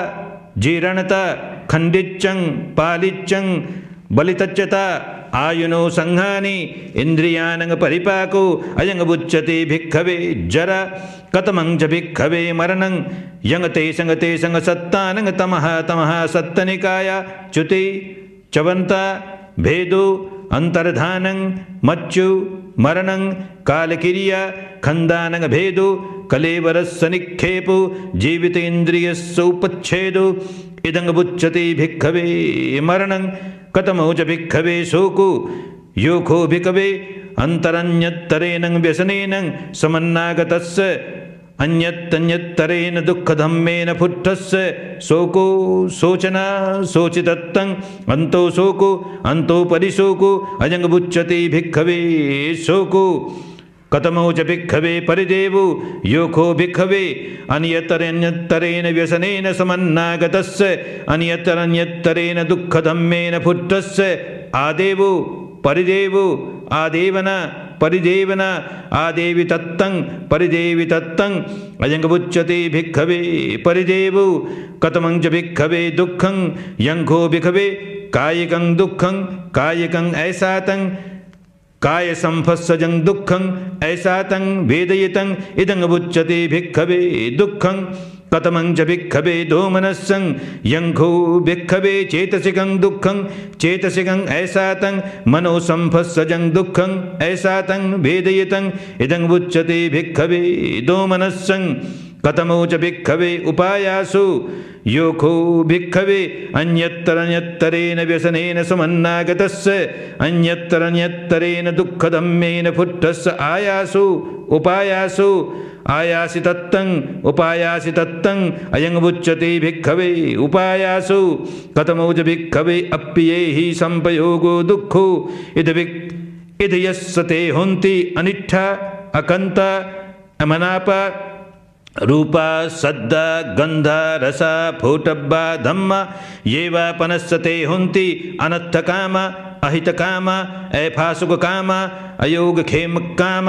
जीर्णता खंडिच्चं पालिच्चं बलितच्चता आयुनो सङ्घानि परिपाको अयङ्गुच्यते भिक्खवे जर कतमं च भिक्खवे मरणं यङते शगते सङ्गसत्तानङ्ग तमः तमः सत्तनिकाय च्युति चवन्त भेदो अन्तर्धानं मच्चु मरणं कालकिर्या खन्दानङ्गभेदो कलेवरस्स निक्षेपो जीवितेन्द्रियसौपच्छेदु इदङ्गबुच्यते भिक्खवे मरणं कतमौ च भिक्खवे शोको यो भिकवे अन्तरन्यत्तरेण व्यसनेन समन्नागतस्य अन्यत्तन्यत्तरेण दुःखधम्मेन फुट्टस्य शोको शोचना शोचितत्तम् अन्तो शोको अन्तौ परिशोको अजङ्बुच्चते भिक्खवे शोको कतमौ च भिक्खवे परिदेवु योखो भिक्खवे अन्यतरन्यतरेण व्यसन समन्नागतस्य अन्यतरन्यतरेण दुःखधम्मेन फुट्टस्य आदेव परिदेव आदेवन परिदेवन आदेवि तत्तं परिदेवि तत्तं अयंगुच्यते भिक्खवे परिदेव कतमं च भिक्खवे दुःखं यङ्घो भिक्खवे कायिकं दुःखं कायिकं काय संफस्वजं ऐसा तंग वेदयितं इदंग बुच्यते भिक्खवे दुःखं कतमं च भिक्खवे दोमनस्सं यङ्घो भिक्खवे चेतसिकं दुखं चेतसिकं ऐसातं मनो संफस्वजं दुःखं ऐसातं वेदयितं इदं बुच्यते भिक्खवे दोमनस्सं கதமௌச்ச பிக்கவே உபாயாசு யோகோ பிக்கவே அந்நத்தரண்யத்தரேன வியசனேன சுமன்னாகதஸ்ஸ அந்நத்தரண்யத்தரேன துக்கதம்மேன புற்றஸ்ஸ ஆயாசு உபாயாசு ஆயாசி தத்தங் உபாயாசி தத்தங் அயங் உச்சதி பிக்கவே உபாயாசு கதமௌச்ச பிக்கவே அப்பியேஹி சம்பயோகோ துக்கு இது பிக் இது எஸ் சதே ஹொந்தி அனிஷ்டா அகந்த அமனாப रूपा सद्दा गन्धरसा फोटब्बा धम्मा ये वा पनश्च ते हुन्ति अनत्थकामा अहितकामा ऐफासुककाम अयोगखेमकाम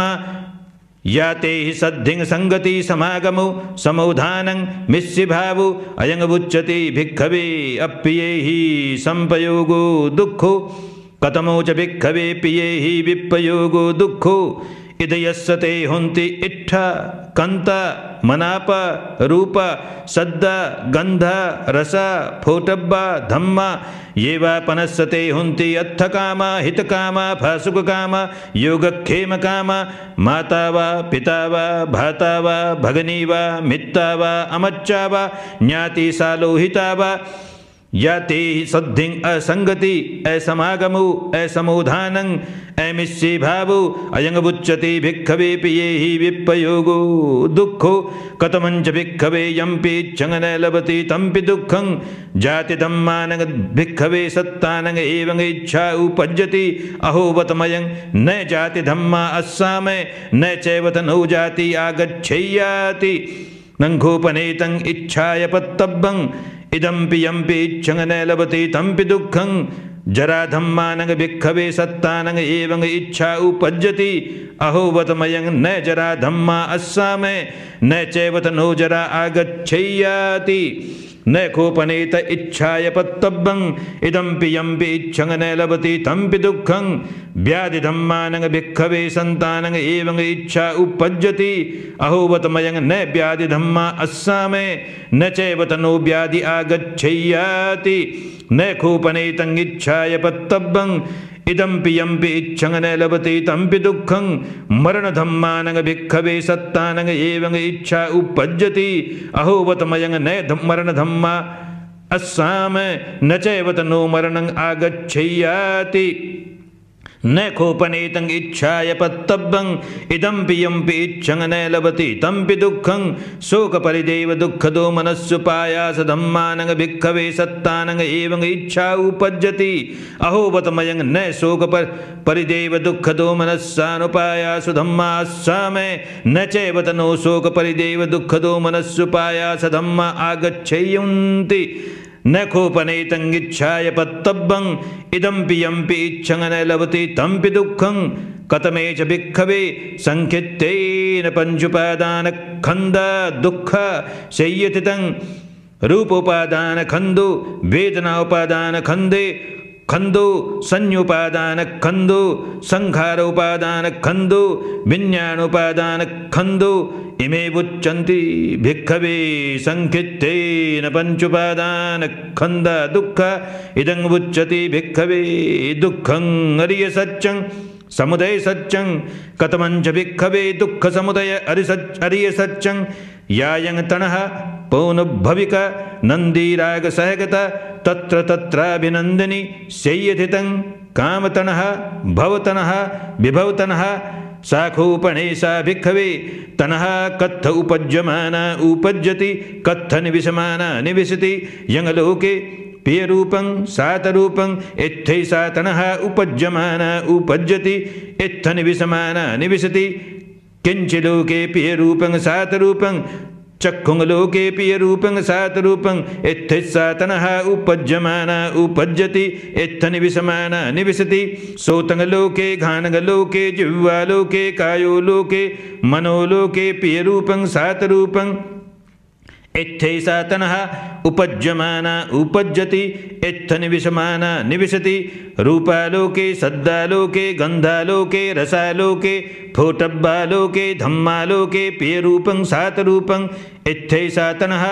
या तेहि सद्धिङ्सङ्गतिसमागमौ समधानङ् मिश्रिभावु अयङुच्यते भिक्खवे अप्ययैः सम्पयोगो दुःखो कतमौ च पियेहि विप्रयोगो दुःखो इदयस्य ते हुन्ति इट्ठ कन्त मनाप रूप सद्ध, गन्ध रस फोटब्ब, धम्मा ये वापनस्स ते हुन्ति हितकाम, हितकामा योगक्षेमकाम माता वा पिता वा भ्राता वा भगिनी वा मित्ता वा अमच्चा वा ज्ञातिसालोहिता वा यते सद्धि असंगति असमागम असमोधान अमिश्य भाव अयंग बुच्यते भिक्खवे पिये ही विपयोगो दुखो कतमंच भिक्खवे यम्पि चंगन लभति तंपि दुखं जाति धम्मानग भिक्खवे सत्तानंग एवं इच्छा उपज्यति अहोवतमयं न जाति धम्मा अस्सामे न चैवत नो जाति आगच्छेयाति नंघोपनेतं इच्छा पत्तब्बं इदम्पि यम्पि इच्छङ् लभति तम्पि दुःखं जरा धम्मानंग भिक्खवे सत्तानंग एवं इच्छा उपजति अहोवत मयंग न जरा धम्मा अस्सा न चैवत नो जरा आगछयाति न कोपनेत इच्छाय पत्तव्यम् इदं पि यम्पि इच्छङ् न लभति तम्पि दुःखं व्याधिधम्मानङ्गिक्खभि सन्तानङ्ग इच्छा उपपद्यति अहोवतमयं न व्याधिधम्मा अस्सामे न चैव तनो व्याधि आगच्छय्याति न कोपनीतङिच्छाय पत्तव्यम् इदं पि यम्पि इच्छङ् न लभते तम्पि दुःखं मरणधम्मा न भिक्खभि सत्तानङ्ग एवङ्गच्छा उपज्यति न मरणधम्मा अस्साम न चैव त नो मरणम् न कोपनेतङ्गिच्छायपत्तव्यङ् इदं पियम्पि इच्छङ् न लभति तंपि दुःखं शोकपरिदेव दुःखदो मनस्सुपायास धम्मानङ्गिक्खवे सत्तानङ्ग इच्छा अहो बतमयं न परिदेव दुःखदो मनस्सानुपायासुधम्मासा मे न तनो शोकपरिदेव दुःखदो मनस्सुपायास आगच्छयन्ति न कोपनेतङिच्छाय पत्तम् इदं पि यम्पि इच्छं न लभते तम्पि दुःखं कतमे च भिक्खवे सङ्ख्यत्यैन न पञ्चुपादानखन्द दुःख शयतितं रूपोपादानखन्दु उपादानखन्दे खंदु संयुपादान खंदु संघार उपादान खंदु विज्ञान उपादान खंदु इमे बुच्चंती भिक्खवे संखित्ते न पंचुपादान खंद दुख इदं बुच्चति भिक्खवे दुखं अरिय सच्चं समुदय सच्चं कतमंच भिक्खवे दुख समुदय अरिय सच्चं यायंग तणः नंदी राग सहगता तत्र तत्राभिनंदिनी शय्यथितं कामतनः भवतनः विभवतनः साखोपणेशा भिखवे तन कत्थ उपज्यम उपज्यति कत्थ निविशमाना निविशति यंगलोके पियरूपं सातरूपं सा तन उपज्यम उपज्यति इत्थ निविशमाना निविशति किंचिलोके पियरूपं सातरूपं चक्षुङ्लोके पियरूपं सातरूपं सातन उपज्यम उपज्यति यत्थ निविशमाना निविशति सोतङ्लोके घानगलोके जिह्वालोके कायोलोके मनोलोके रूपंग सातरूपं सातन उपज्यम उपज्यति इत्थ निविशमाना निविशति रूपालोके सद्दालोके गंधालोके रसालोके फोटब्बालोके धम्मालोके सात सातरूपं इत्थ इत्थैसातनः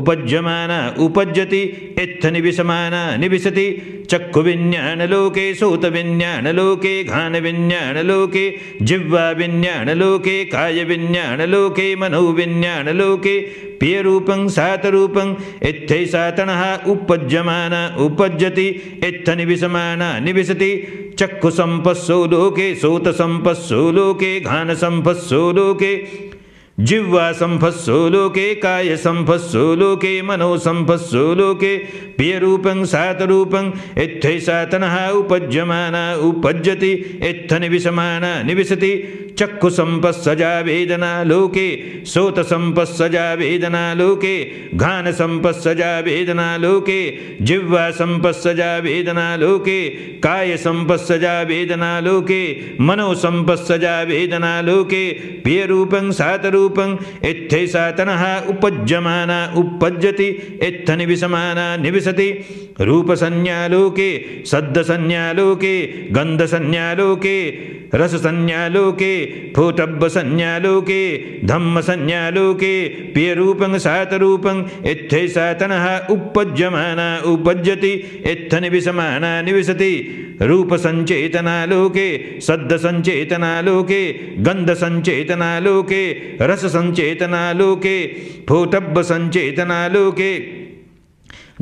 उपज्यमान उपज्यति इत्थ निविशमान निविशति चक्षुविज्ञानलोके सूतविज्ञानलोके घानविज्ञानलोके जिह्वाविज्ञानलोके कायविज्ञानलोके मनोविज्ञानलोके प्रियरूपं सातरूपम् इत्थैसातनः उपज्यमान उपज्यति इत्थ निविशमान निविशति चक्षुसम्पस्सो लोके सूतसम्पस्सो लोके घानसम्पस्सो लोके जिह्वा संभस्सो लोके काय संभस्सो लोके मनो संभस्सो लोके प्रियरूपं सातरूपं इत्थे सातनः उपज्यमाना उपज्यति इत्थ निविशमाना निविशति चक्षुसंपस्सजा वेदना लोके सोत श्रोतसंपस्सजा वेदना लोके घान घानसंपस्सजा वेदना लोके जिह्वा संपस्सजा वेदना लोके काय संपस्सजा वेदना लोके मनो संपस्सजा वेदना लोके प्रियरूपं सातरूपं रूपं इत्थे सातनः उपज्यमाना उपज्यति इत्थ निविसमाना निविशति रूपसंज्ञालोके सद्दसंज्ञालोके गन्धसंज्ञालोके रससंज्ञालोके स्फोटब्बसंज्ञालोके धम्मसंज्ञालोके प्रियरूपं सातरूपं इत्थे सातनः उपज्यमाना उपज्यति इत्थ निविसमाना निविशति लोके रूपसञ्चेतनालोके शब्दसञ्चेतनालोके गन्धसञ्चेतनालोके रससञ्चेतनालोके फोटब्बसञ्चेतनालोके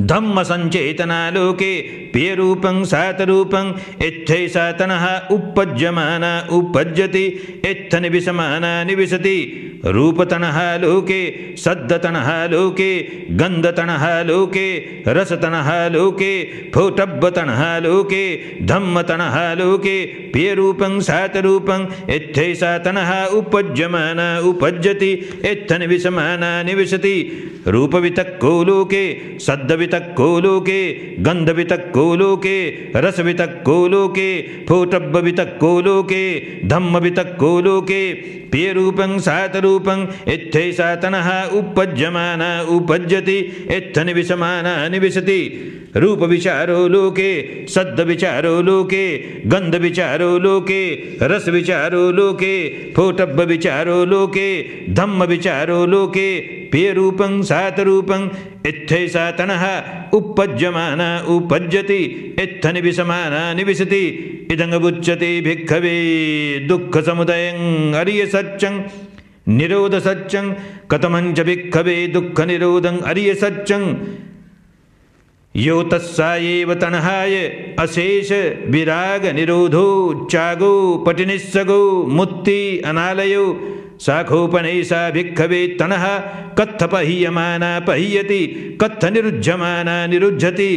धम्म संचेतना लोके पेय रूपं सात रूपं इच्छै सातन उपज्यमान उपज्यति इत्थ निविशमान निविशति रूपतन लोके सद्दतन लोके गंधतन लोके रसतन लोके फोटब्बतन लोके धम्मतन लोके पेय रूपं सात रूपं इच्छै सातन उपज्यम उपज्यति इत्थ निविशमान निविशति रूपवितक्को लोके सद्द वितक वितक्कोलो के गंध वितक वितक्कोलो के रस वितक वितक्कोलो के फोटब्ब वितक वितक्कोलो के धम्म वितक वितक्कोलो के सात रूपं इत्थे सातनः उपज्यमाना उपज्यति इत्थ निविशमाना निविशति रूप विचारो लोके सद्द विचारो लोके गंध विचारो लोके रस विचारो लोके फोटब्ब विचारो लोके धम्म विचारो लोके पेयरूपं सातरूपं इत्थै सातनः उपज्यमाना उपज्यति इत्थ निविशमाना निविशति इदङ्गुच्यते भिक्खवे दुःखसमुदयं हरियसच्चं निरोधसच्चं कथमञ्च भिक्खवे दुःखनिरोधं हरियसच्चं यो तस्साएव तन्हाय अशेष विराग निरोधो चागो पटिनिस्सगो मुत्ति अनालयो साखोपनैषाभिक्खवे भिखे कत्थपहीयमाना पहीयति कत्थ निरुज्यमाना निरुज्यति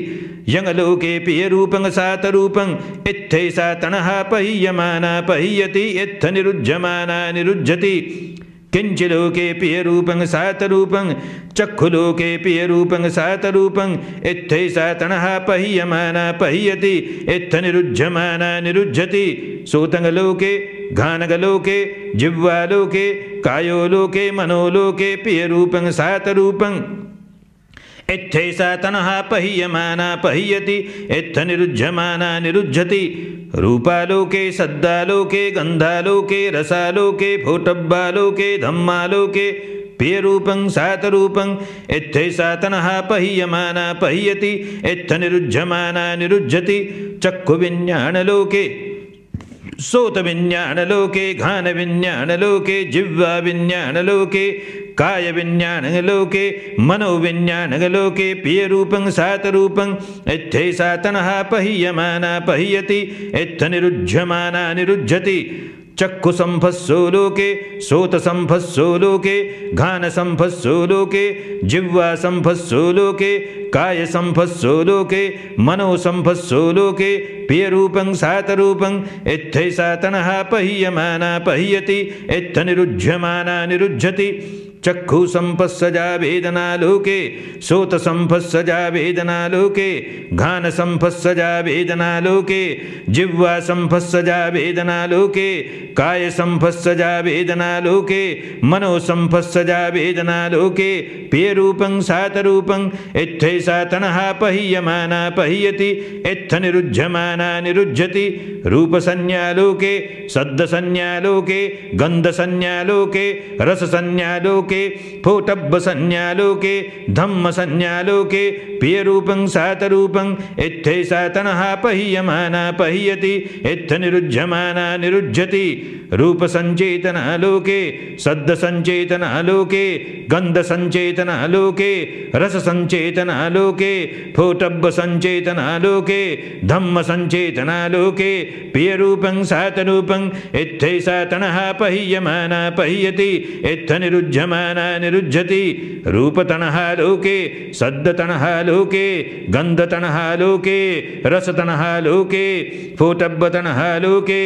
यङ्लोकेऽपि यरूपं सातरूपं यत्थैषा तनः पहीयमाना पहीयति यत्थ निरुज्यमाना निरुज्यति किंचलोके पियरूपं सातरूपं चक्षुलोके पियरूपं सातरूपं इत्थै पहीयमाना पहीयति इत्थ निरुज्यमाना निरुज्यति सूतङ्गलोके घानगलोके जिह्वालोके कायोलोके मनोलोके प्रियरूपं सातरूपं इच्छैषा तनः पह्यमाना पह्यति इत्थ निरुज्यमाना निरुज्यति रूपालोके सद्दालोके गंधालोके रसालोके फोटब्बालोके धम्मालोके पेरूपं सातरूपं इत्थैषा तनः पह्यमाना पह्यति इत्थ निरुज्यमाना निरुज्यति चक्षुविज्ञानलोके सोत श्रोतविज्ञानलोके विज्ञान जिह्वाविज्ञानलोके कायविज्ञानलोके मनोविज्ञानलोके प्रियरूपं सातरूपं इत्थे सातनः पहीयमाना पहीयति इत्थ निरुध्यमाना निरुध्यति लोके लोके लोके चक्षुसम्भस्सूलोके श्रोतसम्भस्सूलोके घानसम्भस्सूलोके लोके कायसम्भस्सूलोके मनोसम्भस्सूलोके प्रियरूपं सातरूपं इत्थै सातनः पह्यमाना पह्यति इत्थ निरुज्यमाना निरुज्यति चक्षु चक्षुसंपत्सजा वेदनालोके श्रोतसंपत्सजा वेदनालोके घानसंपत्सजा वेदनालोके जिह्वासंपत्सजा वेदनालोके कायसंपत्सजा वेदनालोके मनोसंपत्सजा वेदनालोके पेयरूपं सातरूपं इत्थैसा तनः पहीयमाना पहीयति इत्थ निरुज्यमाना निरुज्यति रूपसंज्ञालोके शब्दसंज्ञालोके गन्धसंज्ञालोके रससंज्ञालोके लोके स्फोटब्ब संज्ञालोके धम्म संज्ञालोके सात रूपं इत्थे सातन पहीयमाना पहीयति इत्थ निरुज्यमाना निरुज्यति रूप संचेतन संचेतन संचेतन संचेतन संचेतन गंध रस रूपसञ्चेतनालोके धम्म संचेतन रससञ्चेतनालोके पिय रूपं सात रूपं इत्थे सातन पहीयमाना पहीयति इत्थ निरुज्यमाना आत्मान निरुज्झति रूपतणः लोके सद्दतणः लोके गन्धतणः लोके रसतणः लोके स्फोटब्बतणः लोके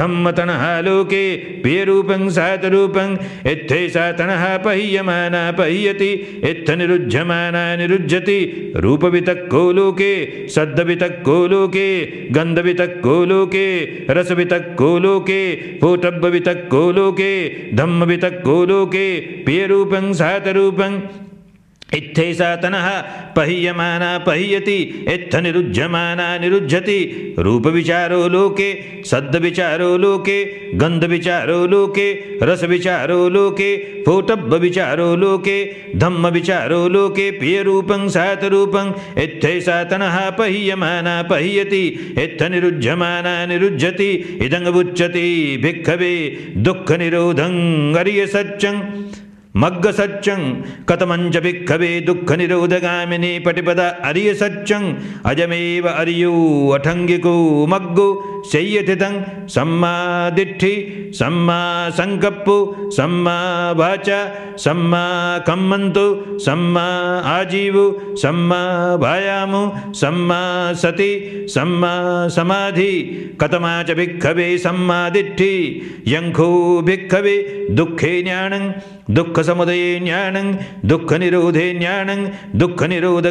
धम्मतणः लोके पेरूपं सातरूपं इत्थे सातनः पह्यमाना पह्यति इत्थ निरुज्यमाना रूप वितको लोके सद्द वितको लोके गंध वितको लोके रस वितको लोके फोटब्ब वितको लोके धम्म वितको लोके पेयरूपं सहतरूपं इत्थे तनः पहीयमाना पहीयति इत्थ निरुज्यमाना निरुज्यति रूपविचारो लोके सद्विचारो लोके गन्धविचारो लोके रसविचारो लोके फोटब्बविचारो लोके धम्मविचारो लोके प्रियरूपं सातरूपं इत्थे तनः पहीयमाना पहीयति इत्थ निरुज्यमाना निरुज्यति इदङ्गमुच्यति भिक्खवे दुःखनिरोधं अर्यसच्चं मग्ग सत्यं कतमंज भिखवे दुख निरोधगामिनी पटिपद अरिय सत्यं अजमेव अरियु अठंगिको मग्गु शय्यथितं सम्मा दिट्ठि सम्मा संकप्पु सम्मा वाच सम्मा कम्मन्तु सम्मा आजीवु सम्मा भायामु सम्मा सति सम्मा समाधि कतमाच भिखवे सम्मा दिट्ठि यंखो भिखवे दुखे न्याणं दुख समुदय ज्ञान दुख निरोधे ज्ञान दुख निरोध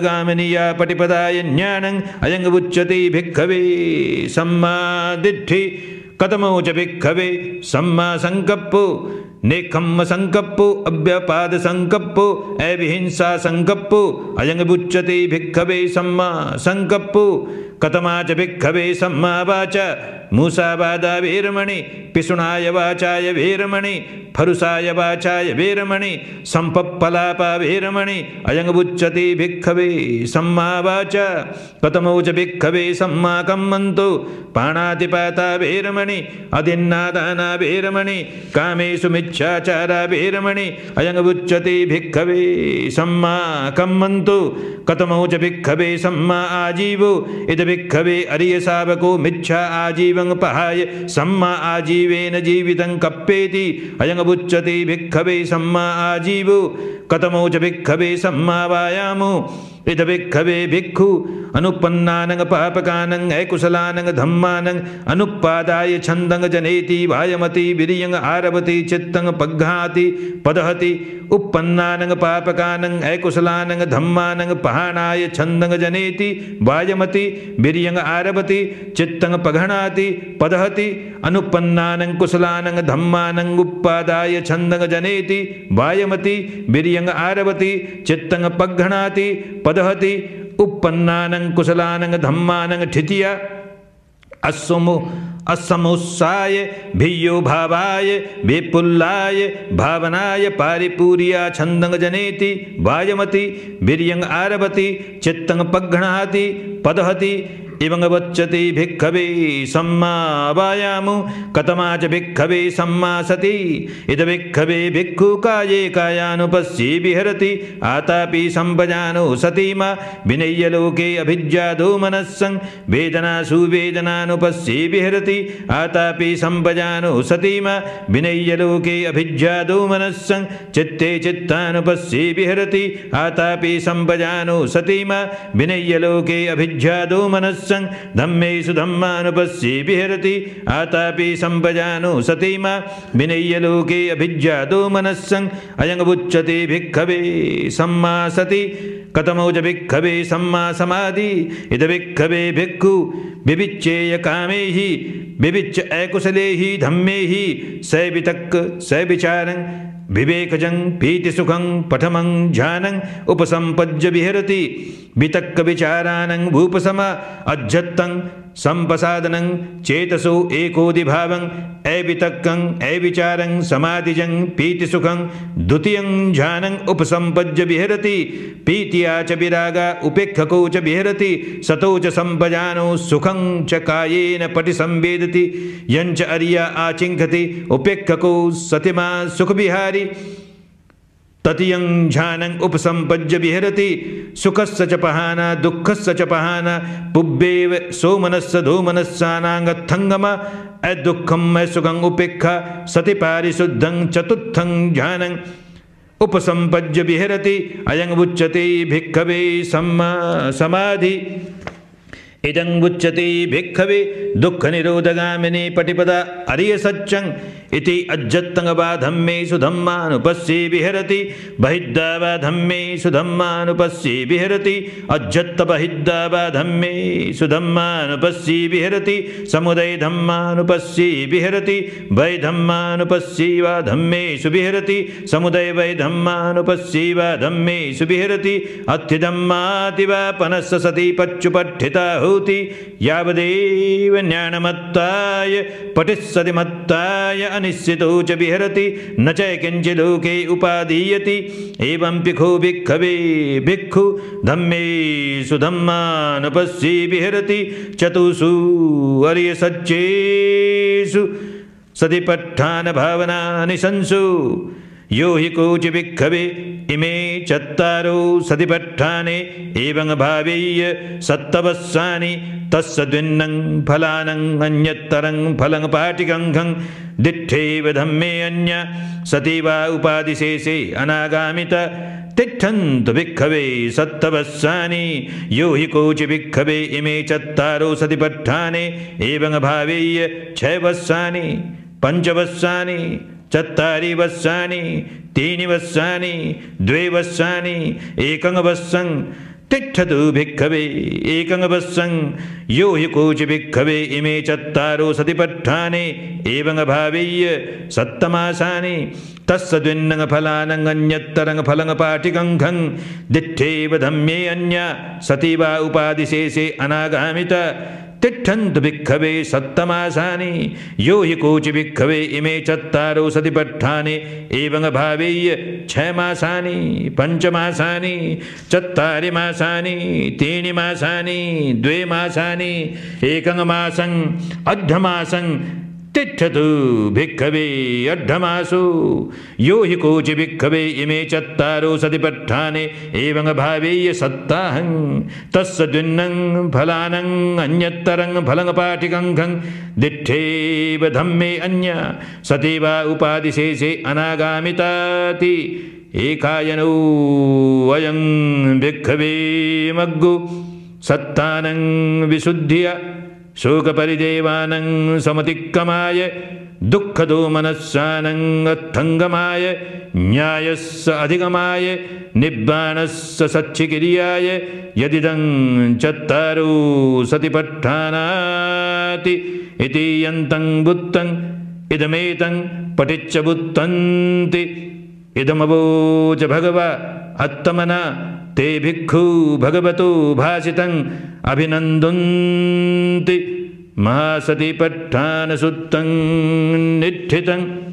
पटिपदाय ज्ञान अयंग उच्यते भिखवे सम्मा दिठि कतमोच भिखवे सम्मा संकप्पो नेखम संकप्पो अव्यपाद संकप्पो अभिहिंसा संकप्पो अयंग उच्यते भिखवे सम्मा संकप्पो कतमाच भिखवे सम्मा वाच मूसाबादा वीरमणि पिशुणाय वाचाय वीरमणि फरुषाय वाचाय वीरमणि सम्पप्पलापा वीरमणि अयङ्बुच्यति भिखवे सम्मा वाच कथमौ भिखवे सम्मा सम्माकं मन्तु पाणातिपाता वीरमणि अधिन्नादाना वीरमणि कामेषु मिच्छाचार वीरमणि अयङ्बुच्यति भिखवे सम्मा कं मन्तु कथमौ च सम्मा आजीवो इद भिक्खवे अरियसावको मिच्छा आजीव पहाय सम्मा आजीवेन जीवितं कप्पेति अयङ्बुच्यते भिक्खवे सम्मा आजीवो कतमौ च भिक्खवे सम्मा वायामो इदभिक्खवे भिक्खु अनुपन्नानंग पापकानंग अकुशलानंग धम्मानंग अनुपादाय छंदंग जनेति वायमति विरियंग आरभति चित्तंग पग्घाति पदहति उपन्नानंग पापकानंग अकुशलानंग धम्मानंग पहाणाय छंदंग जनेति वायमति विरियंग आरभति चित्तंग पघणाति पदहति अनुपन्नानंग कुशलानंग धम्मानंग उपादाय छंदंग जनेति वायमति विरियंग आरभति चित्तंग पघणाति पद दहति उपन्नानं कुशलानं धम्मानं ठितिया अस्सुमु असमुत्साय भियो भावाय विपुल्लाय भावनाय पारिपूरिया छंदंग जनेति वायमति वीर्यंग आरभति चित्तंग पघ्नाति पदहति इवंग वच्यति भिक्खवे सम्मा वायामु कतमाच भिक्खवे सम्मा सति इद भिक्खवे भिक्खु काये कायानुपस्ये विहरति आतापि सम्पजानु सति मा विनय्य लोके अभिज्यादो मनस्सं वेदनासु वेदनानुपस्ये विहरति आतापि सम्पजानु सति मा विनय्य लोके अभिज्यादो मनस्सं चित्ते चित्तानुपस्ये विहरति आतापि सम्पजानु सति मा विनय्य लोके अभिज्यादो मनस्सं सन् धम्मेषु धम्मानुपश्येभिहरति आतापि सम्पजानु सतीमा विनय्य लोके अभिज्ञातो मनः सन् भिक्खवे सम्मा सति कथमौज भिक्खवे सम्मा समाधि इद भिक्खवे भिक्खु विविच्येय कामे ही विविच्य अकुशले धम्मे ही सैवितक् सैविचारं विवेकजं प्रीतिसुखं पठमं ध्यानम् उपसम्पद्य विहरति वितक्कविचारानं भूपसम अज्जत्तं संपसादनं चेतसो एकोदिभावं ऐवितक्कं ऐविचारं समाधिजं पीतिसुखं द्वितीयं ध्यानं उपसम्पज्य विहरति पीतिया च विरागा उपेक्षको च विहरति सतो च सम्पजानो सुखं च कायेन पटिसंवेदति यंच अरिया आचिङ्खति उपेक्षको सतिमा सुखविहारी ततीयं ध्यानं उपसम्पज्य विहरति सुखस्य च पहाना दुःखस्य च पहाना पुब्बेव सोमनस्स धूमनस्सानाङ्गत्थङ्गम अदुःखं मे सुखम् सति पारिशुद्ध चतुर्थं ध्यानम् उपसम्पज्य विहरति अयङ्बुच्यते भिक्खवे समाधि इदङ्बुच्यते भिक्खवे दुःखनिरोधगामिनी पटिपदा अरियसच्चं इति अजत्तङ्ग वा विहरति बहिद्दा वा विहरति अज्झत्त बहिद्दा विहरति धम्यैषुधम्मानुपस्यी विहरति समुदै धम्मानुपस्ये विहरति वै धम्मानुपस्यै वा धंमेषु बिहरति समुदै वै धम्मानुपस्यै वा धम्मेषु बिहिरति अत्थिधम् हूति यावदेव ज्ञानमत्ताय मत्ताय निश्चितौ च विहरति न च किञ्चिदौके उपाधीयति एवं पिखो भिक्खवे भिक्खु धम्मेषु धम्मानुपश्ये विहरति चतुषु अर्यसच्चेषु सति पट्ठानभावना निशंसु यो हि कोचिभिक्खवे इमे चत्तारो सतिपट्ठाने एवं भावेय सत्तवस्सानि तस्सद्विन्नं फलानं अन्यत्तरं फलं पाटिकङ्घं दिट्ठैव धम्मे अन्य सति वा उपादिशेषे अनागामित तिष्ठन्तु भिक्खवे सत्तवस्सानि यो हि कोचि भिक्खवे इमे चत्तारो सतिपट्ठाने एवं भावेय छवस्सानि पञ्चवस्सानि चत्तारि वत्सानि त्रीणि वत्सानि द्वे वत्सानि एकङ्वत्सं तिष्ठतु भिक्खवे वस्सं यो हि कोचि भिक्खवे इमे चत्तारो सतिपट्ठाने सतिपट्ठानि एवङ्भावेय्य सप्तमासानि तस्सद्विन्नङ्गफलानङ्गन्यत्तरङ्गफलङ्गपाठिकङ्घं दिट्ठेव धम्ये अन्या सति वा उपादिशेषे अनागामित तिष्ठन्तु भिक्खवे सत्तमासानि यो हि कोच भिक्खवे इमे चत्तारो सति पट्ठानि एवं भावेय छः मासानि पञ्चमासानि चत्तारि मासानि त्रीणि मासानि द्वे मासानि एकं मासं अर्धमासं तिठतु भिक्खवे अड्ढमासु यो हि कोचि भिक्खवे इमे चत्तारो सति पट्ठाने एवं भावेय सत्ताहं तस्सद्विन्नं फलानं अन्यत्तरं फलं पाठिकङ्घं दिठेव धम्मे अन्य सति सतीव उपादिशेषे अनागामिताति एकायनौ वयं भिक्खवे मग्गु सत्तानं विशुद्धिया शोकपरिदेवानं समतिक्रमाय अत्थङ्गमाय न्यायस्स अधिगमाय निब्राणस्य सच्छिकिर्याय यदिदं च सति पठानाति इतीयन्तं इदमेतं पठिच्य बुत्तन्ति इदमवोच भगव अत्तमना ते भिखौ भगवतो भासितं अभिनन्दुन्ति महासतिपठानसुत्तं निक्षितम्